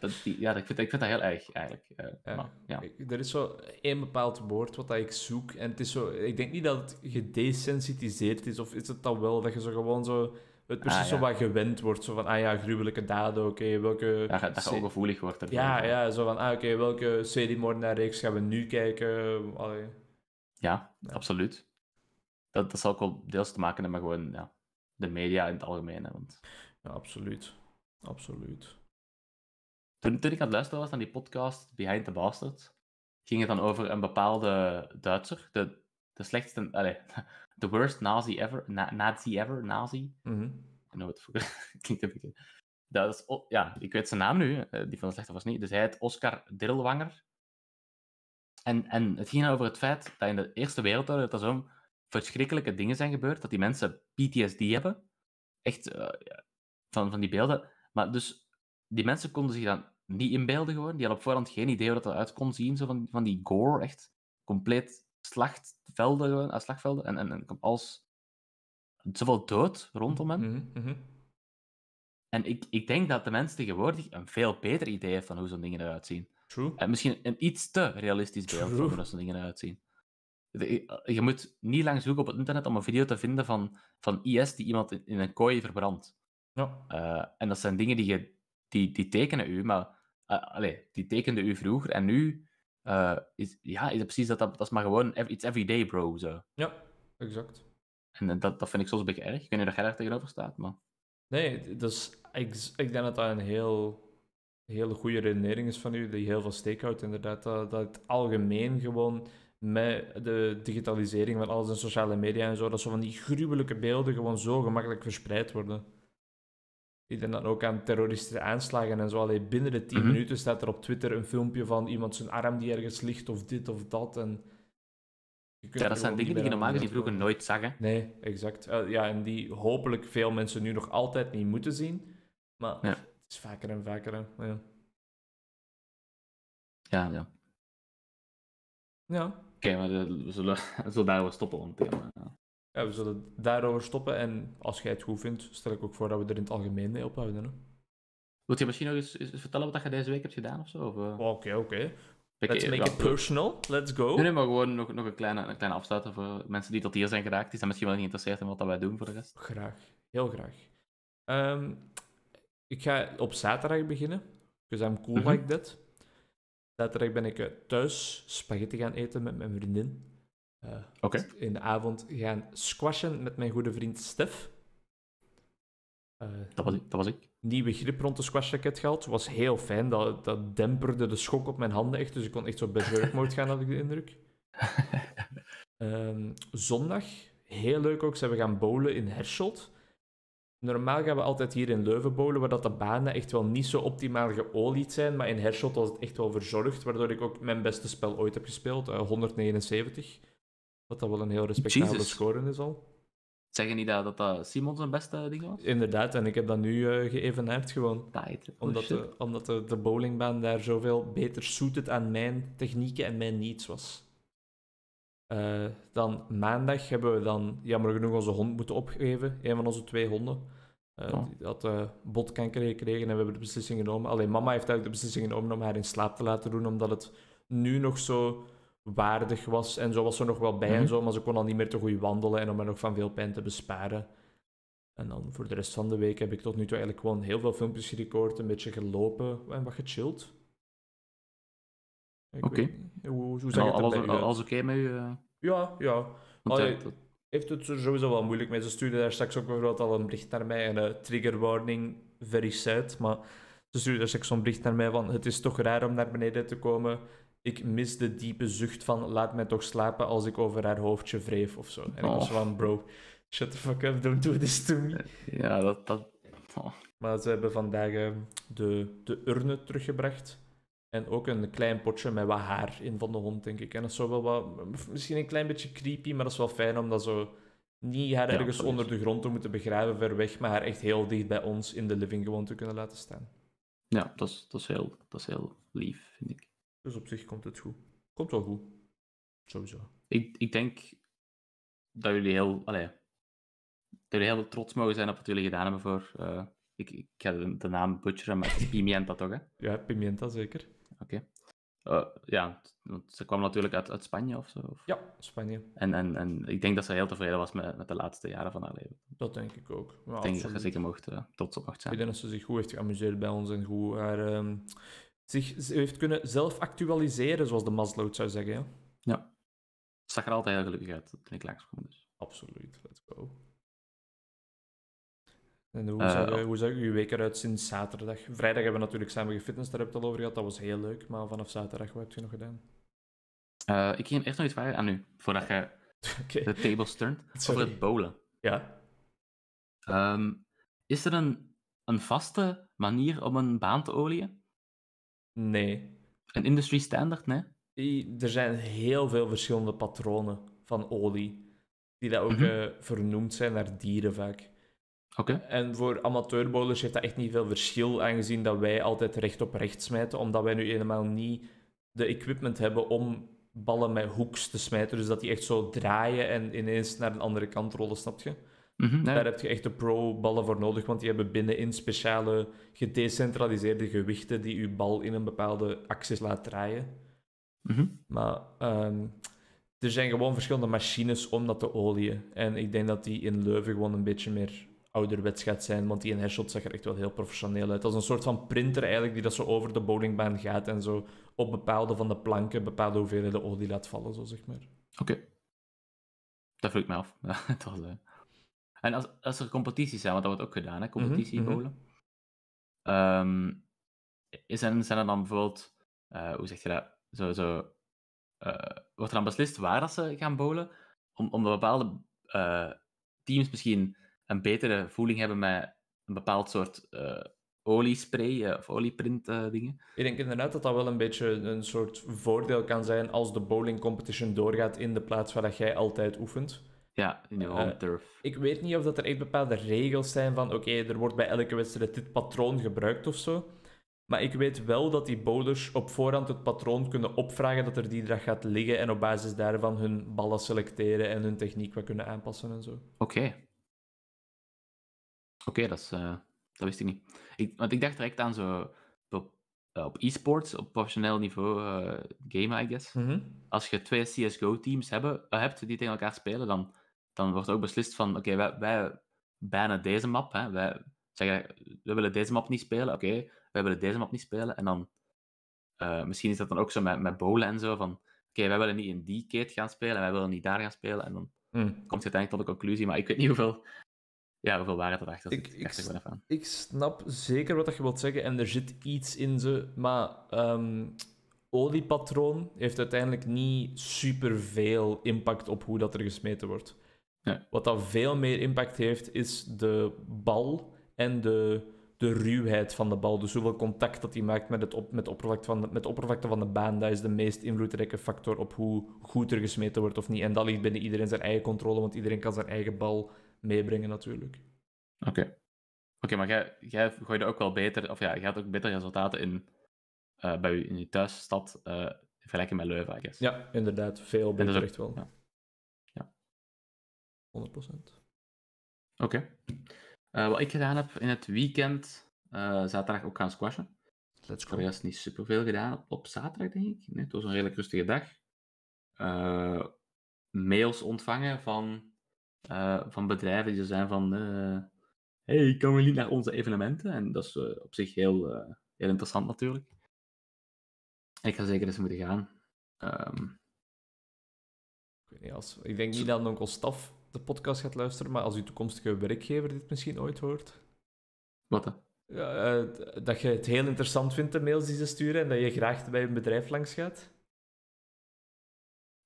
dat, *laughs* ja, ik vind, ik vind dat heel erg, eigenlijk. Eh, maar, ja. Er is zo één bepaald woord wat ik zoek. En het is zo... Ik denk niet dat het gedesensitiseerd is. Of is het dan wel dat je zo gewoon zo het precies ah, zo wat gewend wordt. Zo van, ah ja, gruwelijke daden, oké, welke... Ja, dat je ook gevoelig wordt. Ervan, ja, ja, zo van, ah oké, okay, welke reeks gaan we nu kijken? Allee. Ja, absoluut. Dat, dat zal ook wel deels te maken hebben met gewoon ja, de media in het algemeen. Hè, want... Ja, absoluut. Absoluut. Toen, toen ik aan het luisteren was aan die podcast Behind the Bastards, ging het dan over een bepaalde Duitser, de, de slechtste... Allez, The worst Nazi ever. nazi ever? Nazi? Mhm. Ik het voor. *laughs* Klinkt een beetje... Dat is... ja, ik weet zijn naam nu. Eh, die van de slechte was niet. Dus hij heet Oscar Dirlwanger. En, en het ging over het feit dat in de Eerste Wereldoorlog dat er zo'n verschrikkelijke dingen zijn gebeurd. Dat die mensen PTSD hebben. Echt eh, van, van die beelden. Maar dus die mensen konden zich dan niet inbeelden gewoon. Die hadden op voorhand geen idee hoe dat eruit kon zien. Zo van, van die gore, echt compleet slachtvelden, uh, slagvelden en, en, en als zoveel dood rondom hen mhm, mhm. En ik, ik denk dat de mensen tegenwoordig een veel beter idee hebben van hoe zo'n dingen eruit zien. True. En eh, misschien een iets te realistisch beeld van hoe zo'n dingen eruit zien. Eh, eh, je moet niet lang zoeken op het internet om een video te vinden van, van IS die iemand in, een kooi verbrandt. Ja. en dat zijn dingen die, je, die, die tekenen u, maar allez, die tekenden u vroeger en nu eh, is, ja, is precies dat, dat, is maar gewoon, iets everyday bro. Zo. Ja, exact. En dat, dat vind ik soms een beetje erg. Ik weet niet of jij daar tegenover staat, maar... Nee, dus ik, ik denk dat dat een heel, heel goede redenering is van u, die heel veel steek houdt inderdaad. Dat, dat het algemeen gewoon met de digitalisering van alles en sociale media en zo, dat zo van die gruwelijke beelden gewoon zo gemakkelijk verspreid worden. Ik denk dan ook aan terroristische aanslagen en zo. Allee, binnen de 10 mhm. minuten staat er op Twitter een filmpje van iemand zijn arm die ergens ligt of dit of dat. En ja, dat zijn dingen die je normaal vroeger nooit zag. Nee, exact. Eh, ja, en die hopelijk veel mensen nu nog altijd niet moeten zien. Maar het is vaker en vaker. Ja. ja, ja. ja. Oké, maar eh, we zullen, *laughs* we daar wel stoppen. Want, ja, maar, ja, we zullen daarover stoppen. En als jij het goed vindt, stel ik ook voor dat we er in het algemeen mee ophouden. Hè? Wilt je misschien nog eens, vertellen wat je deze week hebt gedaan of zo? Eh? Oh, oké, oké. Let's make it personal. Let's go. Nee, nee maar gewoon nog, een, kleine, een kleine voor mensen die tot hier zijn geraakt. Die zijn misschien wel geïnteresseerd in wat dat wij doen voor de rest. Graag. Heel graag. Ehm, ik ga op zaterdag beginnen. Because I'm cool mhm. like that. Zaterdag ben ik eh, thuis spaghetti gaan eten met mijn vriendin. Eh, in de avond gaan squashen met mijn goede vriend Stef. Eh, dat, was ik, dat was ik. Nieuwe grip rond de squashracket gehad, Was heel fijn. Dat, dat demperde de schok op mijn handen echt. Dus ik kon echt zo berserk *laughs* mode gaan, had ik de indruk. *laughs* Ehm, zondag, heel leuk ook, Ze we gaan bowlen in Herschot. Normaal gaan we altijd hier in Leuven bowlen, waar dat de banen echt wel niet zo optimaal geolied zijn. Maar in Herschot was het echt wel verzorgd, waardoor ik ook mijn beste spel ooit heb gespeeld, 179. Eh, wat dat wel een heel respectabele score is al. Zeggen niet dat dat, dat Simon zijn beste ding was? Inderdaad, en ik heb dat nu uh, geëvenaard gewoon. Tight. Oh, omdat, de, omdat de, de, bowlingbaan daar zoveel beter suited aan mijn technieken en mijn niets was. Eh, dan maandag hebben we dan jammer genoeg onze hond moeten opgeven. Een van onze twee honden. Uh, Die had botkanker gekregen en we hebben de beslissing genomen. Alleen mama heeft eigenlijk de beslissing genomen om haar in slaap te laten doen, omdat het nu nog zo waardig was. En zo was ze nog wel bij en mhm. zo, maar ze kon al niet meer te goed wandelen en om er nog van veel pijn te besparen. En dan voor de rest van de week heb ik tot nu toe eigenlijk gewoon heel veel filmpjes gerecord, een beetje gelopen en wat gechilled. Oké. Okay. Hoe, hoe het Alles, alles oké okay met eh? Ja, ja. Allee, eh, heeft het er sowieso wel moeilijk mee. Ze stuurde daar straks ook bijvoorbeeld al een bericht naar mij, een eh, trigger warning, very sad, maar ze stuurde daar straks zo'n bericht naar mij van het is toch raar om naar beneden te komen ik mis de diepe zucht van laat mij toch slapen als ik over haar hoofdje wreef of zo. En ik was oh. van, bro, shut the fuck up, don't do this to me. Ja, dat... dat... Oh. Maar ze hebben vandaag ehm, de, de urne teruggebracht. En ook een klein potje met wat haar in van de hond, denk ik. En dat is wel wat... Misschien een klein beetje creepy, maar dat is wel fijn om dat zo... Niet haar ergens onder de grond te moeten begraven, ver weg, maar haar echt heel dicht bij ons in de living gewoon te kunnen laten staan. Ja, dat is, dat is, heel, dat is heel lief, vind ik. Dus op zich komt het goed. Komt wel goed. Sowieso. Ik, ik denk dat jullie heel. dat jullie heel trots mogen zijn op wat jullie gedaan hebben voor. Eh, ik, ik ga de, naam butcheren, maar het *laughs* Pimienta toch? Hè? Ja, Pimienta zeker. Oké. Eh, ja, want ze kwam natuurlijk uit, uit Spanje of zo. Of... Ja, Spanje. En, en, en ik denk dat ze heel tevreden was met, de laatste jaren van haar leven. Dat denk ik ook. ik denk dat ze zeker mocht, eh, trots op mocht zijn. Ik denk dat ze zich goed heeft geamuseerd bij ons en goed haar ehm, zich heeft kunnen zelf actualiseren, zoals de Maslow zou zeggen. Ja. Het zag er altijd heel gelukkig uit toen ik langskwam. Dus. Absoluut, let's go. En hoe, uh, eh, zag, hoe zag uw week eruit sinds zaterdag? Vrijdag hebben we natuurlijk samen gefitness, daar heb je het al over gehad. Dat was heel leuk, maar vanaf zaterdag, wat heb je nog gedaan? Eh, ik ging echt nog iets vragen aan nu voordat je *laughs* de tables turnt. *laughs* Over het bowlen. Ja. Ehm, is er een, een vaste manier om een baan te olieën? Nee. Een industry standard, nee? er zijn heel veel verschillende patronen van olie. Die dat ook mhm. eh, vernoemd zijn naar dieren vaak. Oké. En voor amateurbowlers heeft dat echt niet veel verschil, aangezien dat wij altijd recht op recht smijten, omdat wij nu helemaal niet de equipment hebben om ballen met hoeks te smijten. Dus dat die echt zo draaien en ineens naar een andere kant rollen, snap je? Mhm, Daar heb je echt de pro-ballen voor nodig, want die hebben binnenin speciale gedecentraliseerde gewichten die je bal in een bepaalde axis laat draaien. Mhm. Maar ehm, er zijn gewoon verschillende machines om dat te olieën. En ik denk dat die in Leuven gewoon een beetje meer ouderwets gaat zijn, want die in Herschot zag er echt wel heel professioneel uit. Dat is een soort van printer eigenlijk die dat zo over de bowlingbaan gaat en zo op bepaalde van de planken bepaalde hoeveelheden olie laat vallen, zo zeg maar. Oké. Dat vroeg ik me af. *laughs* dat was, eh, en als, als er competities zijn, want dat wordt ook gedaan, hè, mhm, competitie mhm. Ehm, is zijn er dan bijvoorbeeld, eh, hoe zeg je dat, zo, zo, eh, wordt er dan beslist waar dat ze gaan bowlen? Om, omdat bepaalde eh, teams misschien een betere voeling hebben met een bepaald soort oliespray of olieprint dingen. Ik denk inderdaad dat dat wel een beetje een soort voordeel kan zijn als de bowling competition doorgaat in de plaats waar dat jij altijd oefent. Ja, in de eh, home turf. ik weet niet of dat er echt bepaalde regels zijn van oké, er wordt bij elke wedstrijd dit patroon gebruikt of zo. Maar ik weet wel dat die bowlers op voorhand het patroon kunnen opvragen dat er die dag gaat liggen en op basis daarvan hun ballen selecteren en hun techniek wat kunnen aanpassen en zo. Oké. Oké, dat, eh, dat wist ik niet. Ik, want ik dacht direct aan zo op, eh, op e-sports, op professioneel niveau uh, gamen, I guess. Mhm. Als je twee CSGO-teams hebt die tegen elkaar spelen, dan dan wordt ook beslist van, oké, wij, wij bijna deze map, hè, wij zeggen, we willen deze map niet spelen, oké, okay, wij willen deze map niet spelen, en dan, eh, misschien is dat dan ook zo met, met bowlen en zo, van, oké, wij willen niet in die kate gaan spelen, en wij willen niet daar gaan spelen, en dan hmm. komt je uiteindelijk tot de conclusie, maar ik weet niet hoeveel, ja, hoeveel waarheid het zit. Ik, ik, ik, snap zeker wat je wilt zeggen, en er zit iets in ze, maar... Ehm, oliepatroon heeft uiteindelijk niet superveel impact op hoe dat er gesmeten wordt. Ja. Wat dat veel meer impact heeft, is de bal en de, de ruwheid van de bal. Dus hoeveel contact dat hij maakt met, het op, met, oppervlakte van de, met oppervlakte van de baan. Dat is de meest invloedrijke factor op hoe goed er gesmeten wordt of niet. En dat ligt binnen iedereen zijn eigen controle, want iedereen kan zijn eigen bal meebrengen natuurlijk. Oké. Oké, maar jij, jij gooide ook wel beter, of ja, je had ook betere resultaten in, eh, bij je, in je thuisstad uh, in vergelijking met Leuven, I guess. Ja, inderdaad. Veel beter, echt wel. Ja. 100%. Oké. Eh, wat ik gedaan heb in het weekend, eh, zaterdag ook gaan squashen. Let's go. Ik heb juist niet superveel gedaan op, zaterdag, denk ik. het was een redelijk rustige dag. Eh, mails ontvangen van, van bedrijven die zijn van... hey, komen jullie naar onze evenementen? En dat is op zich heel, heel interessant natuurlijk. Ik ga zeker eens moeten gaan. Ehm, ik weet niet, als, ik denk niet dat onkel Staf de podcast gaat luisteren, maar als je toekomstige werkgever dit misschien ooit hoort. Wat dan? Ja, eh, dat je het heel interessant vindt, de mails die ze sturen, en dat je graag bij een bedrijf langs gaat.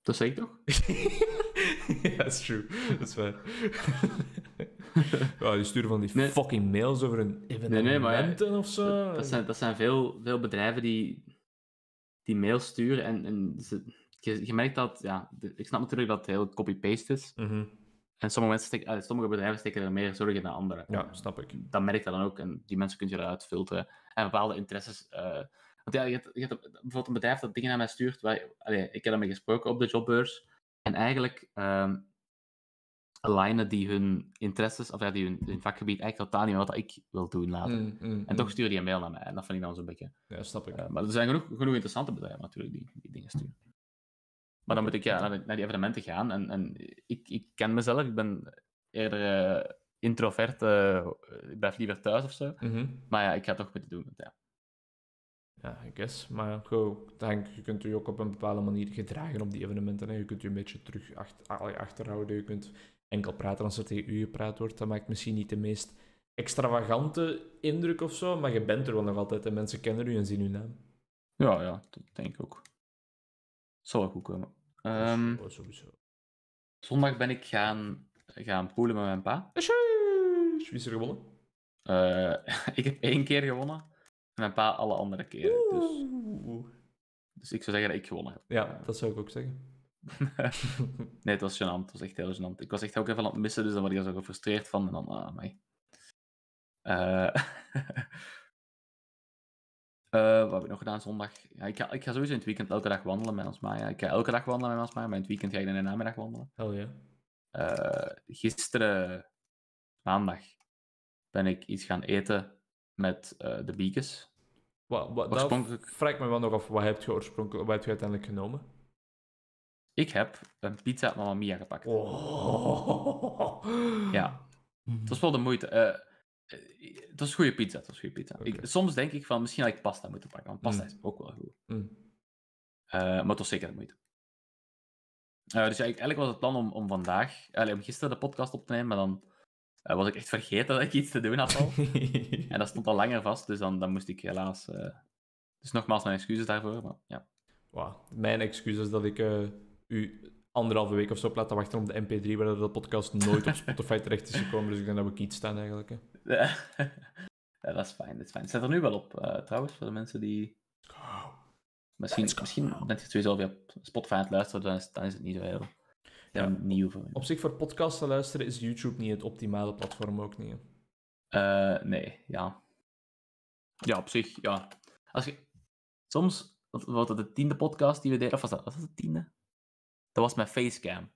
Dat zeg ik toch? *laughs* ja, dat is true. Dat is waar. ja, die sturen van die fucking mails over een evenementen nee, nee, maar, of zo. Dat, zijn, dat zijn veel, veel bedrijven die, die mails sturen en, en ze, je, je, merkt dat, ja, ik snap natuurlijk dat het heel copy-paste is. Mm en sommige, mensen steken, sommige bedrijven steken er meer zorgen in dan andere. Ja, snap ik. Dat merk je dan ook. En die mensen kun je eruit filteren. En bepaalde interesses. Eh, want ja, je hebt, je bijvoorbeeld een bedrijf dat dingen naar mij stuurt. Waar, ik heb ermee gesproken op de jobbeurs. En eigenlijk um, alignen die hun interesses, of ja, die hun, vakgebied, eigenlijk totaal niet met wat ik wil doen later. Mm, mm, mm. en toch stuur die een mail naar mij. En dat vind ik dan zo'n beetje. Ja, snap ik. Eh, maar er zijn genoeg, genoeg interessante bedrijven natuurlijk die, die dingen sturen. Maar dan moet ik ja, naar die evenementen gaan. En, en ik, ik ken mezelf, ik ben eerder eh, introvert, eh, ik blijf liever thuis of zo. Mhm. Maar ja, ik ga toch moeten doen. met Ja. Ja, ik guess. Maar go, denk, je kunt je ook op een bepaalde manier gedragen op die evenementen. Hè. Je kunt je een beetje terug achter, achterhouden. Je kunt enkel praten als er tegen u gepraat wordt. Dat maakt misschien niet de meest extravagante indruk of zo. Maar je bent er wel nog altijd en mensen kennen u en zien uw naam. Ja, ja, dat denk ik ook. Zal wel goed komen. Ehm, zondag ben ik gaan, gaan poelen met mijn pa. Wie is er gewonnen? Uh, *laughs* ik heb één keer gewonnen. En mijn pa alle andere keren. Dus, dus, ik zou zeggen dat ik gewonnen heb. Ja, dat zou ik ook zeggen. *laughs* nee, het was gênant. Het was echt heel gênant. Ik was echt ook even aan het missen, dus dan was ik zo gefrustreerd van. En dan, ah, *laughs* Eh, wat heb ik nog gedaan zondag? ik, ga, ik ga sowieso in het weekend elke dag wandelen met ons maar. Ja. Ik ga elke dag wandelen met ons maar, maar in het weekend ga ik dan in de namiddag wandelen. Eh, gisteren, maandag, ben ik iets gaan eten met eh, de Biekes. Wat, wat, oorspronkelijk... Vraag ik me wel nog af, wat heb je oorspronkelijk wat heb je uiteindelijk genomen? Ik heb een pizza Mamma Mia gepakt. Oh. Ja, dat *laughs* was wel de moeite. Het eh, was goede pizza. Het was goede pizza. Ik, soms denk ik van misschien had ik pasta moeten pakken, want pasta mm. is ook wel goed. Mm. Eh, maar toch zeker de moeite. Eh, dus eigenlijk was het plan om, om vandaag, om gisteren de podcast op te nemen, maar dan was ik echt vergeten dat ik iets te doen had al. *laughs* en dat stond al langer vast, dus dan, dan moest ik helaas. dus nogmaals mijn excuses daarvoor. Maar, ja. Wow. Mijn excuses dat ik u anderhalve week of zo op laten wachten op de MP3, waar de podcast nooit op *laughs* Spotify terecht is gekomen. Dus ik denk dat we iets staan eigenlijk. *laughs* ja, dat is fijn, dat is fijn. Zet er nu wel op, eh, trouwens, voor de mensen die... Misschien, misschien bent je sowieso weer op Spotify aan luisteren, dan is, dan is het niet zo heel ja. nieuw voor Op zich, voor podcasts te luisteren is YouTube niet het optimale platform ook niet. Eh, nee, ja. Ja, op zich, ja. Als je... Soms, wat de tiende podcast die we deden, of was dat, was dat de tiende? Dat was mijn facecam.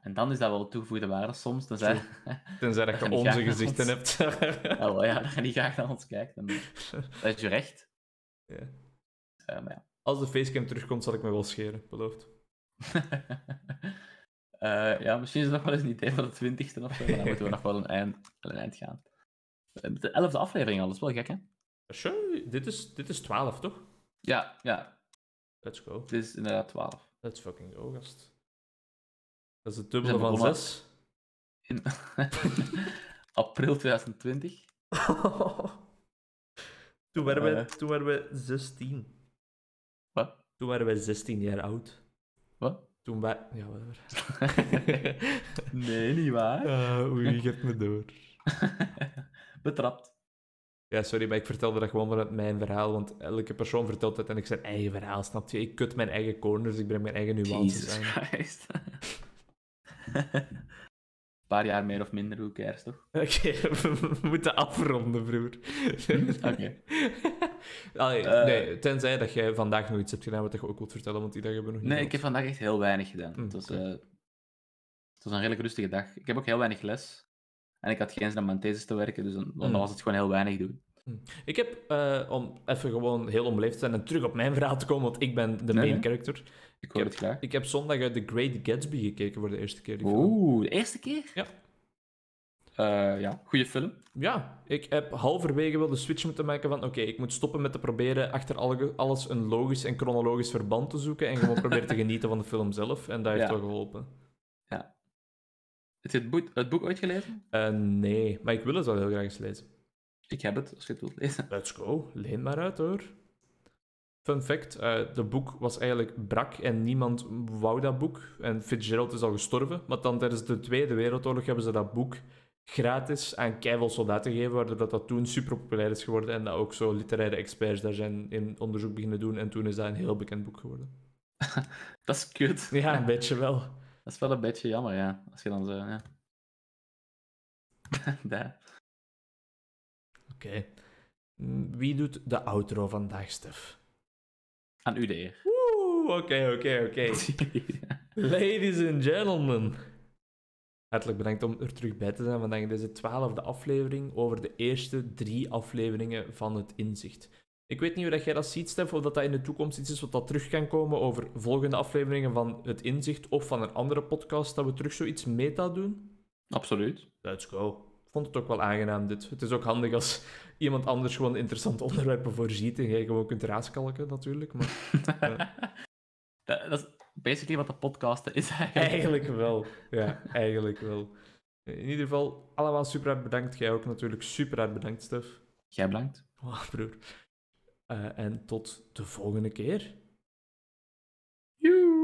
En dan is dat wel toegevoegde waarde soms. Dus, tenzij, *laughs* tenzij dat, je onze gezichten hebt. oh, *laughs* ja, dat je niet graag naar ons kijkt. Dan, *laughs* dat is je recht. Eh, maar Als de facecam terugkomt, zal ik me wel scheren, beloofd. Eh, ja, misschien is het nog wel eens een idee van de twintigste of zo, maar dan moeten we nog wel een eind, een eind gaan. Eh, de elfde aflevering al, is wel gek, hè? dit is, dit is twaalf, toch? Ja, ja. Let's go. Dit is inderdaad twaalf. Let's fucking go, dat is het dubbele van zes. In *laughs* april 2020. *laughs* toen, waren we, eh. toen waren we 16. Wat? Toen waren we 16 jaar oud. Wat? Toen wij... Ja, whatever. *laughs* nee, niet waar. Uh, eh, oei, je hebt me door. Betrapt. Ja, sorry, maar ik vertelde dat gewoon vanuit mijn verhaal, want elke persoon vertelt het en ik zijn eigen verhaal, snap je? Ik kut mijn eigen corners, ik breng mijn eigen nuances aan. Een *laughs* paar jaar meer of minder, hoe kerst toch? *laughs* Oké, we moeten afronden, broer. Hm? Oké. Okay. *laughs* Eh, nee, tenzij dat jij vandaag nog iets hebt gedaan wat je ook wilt vertellen, want die dag hebben we nog niet. Nee, ik heb vandaag echt heel weinig gedaan. Hm, het, was, eh, het was een redelijk rustige dag. Ik heb ook heel weinig les. En ik had geen zin om aan thesis te werken, dus dan, hm. was het gewoon heel weinig doen. Hm. Ik heb, eh, om even gewoon heel onbeleefd te zijn en terug op mijn verhaal te komen, want ik ben de main character. Ik, hoor heb, het graag. ik heb zondag uit The Great Gatsby gekeken voor de eerste keer. Oeh, de eerste keer? Ja. Eh, ja, goede film. Ja, ik heb halverwege wel de switch moeten maken van oké, ik moet stoppen met te proberen achter alles een logisch en chronologisch verband te zoeken en gewoon proberen te *laughs* genieten van de film zelf. En dat heeft ja. wel geholpen. Ja. Heb het boek, het boek ooit gelezen? Eh, nee, maar ik wil het wel heel graag eens lezen. Ik heb het, als je het wilt lezen. Let's go. Leen maar uit, hoor. Fun fact, uh, de boek was eigenlijk brak en niemand wou dat boek. En Fitzgerald is al gestorven. Maar dan tijdens de Tweede Wereldoorlog hebben ze dat boek gratis aan keiveel soldaten gegeven, waardoor dat, dat toen super populair is geworden en dat ook zo literaire experts daar zijn in onderzoek beginnen doen. En toen is dat een heel bekend boek geworden. *laughs* dat is kut. Ja, een beetje wel. *laughs* Dat is wel een beetje jammer, ja. Als je dan zo... Ja. *laughs* daar. Oké. Mm, wie doet de outro vandaag, Stef? Aan u de eer. Oké, oké, oké. *laughs* Ladies and gentlemen. Hartelijk bedankt om er terug bij te zijn vandaag in deze twaalfde aflevering over de eerste drie afleveringen van het inzicht. Ik weet niet hoe dat jij dat ziet, Stef, of dat dat in de toekomst iets is wat dat terug kan komen over volgende afleveringen van het inzicht of van een andere podcast, dat we terug zoiets meta doen. Absoluut. Let's go vond het ook wel aangenaam dit. Het is ook handig als iemand anders gewoon interessante *laughs* onderwerpen voorziet en jij gewoon kunt raaskalken natuurlijk. Maar, *laughs* dat, is basically wat de podcasten is eigenlijk. Eigenlijk wel, ja, *laughs* eigenlijk wel. In ieder geval, allemaal super hard bedankt. Jij ook natuurlijk super hard bedankt, Stef. Jij bedankt. Oh, broer. Eh, en tot de volgende keer. Joe!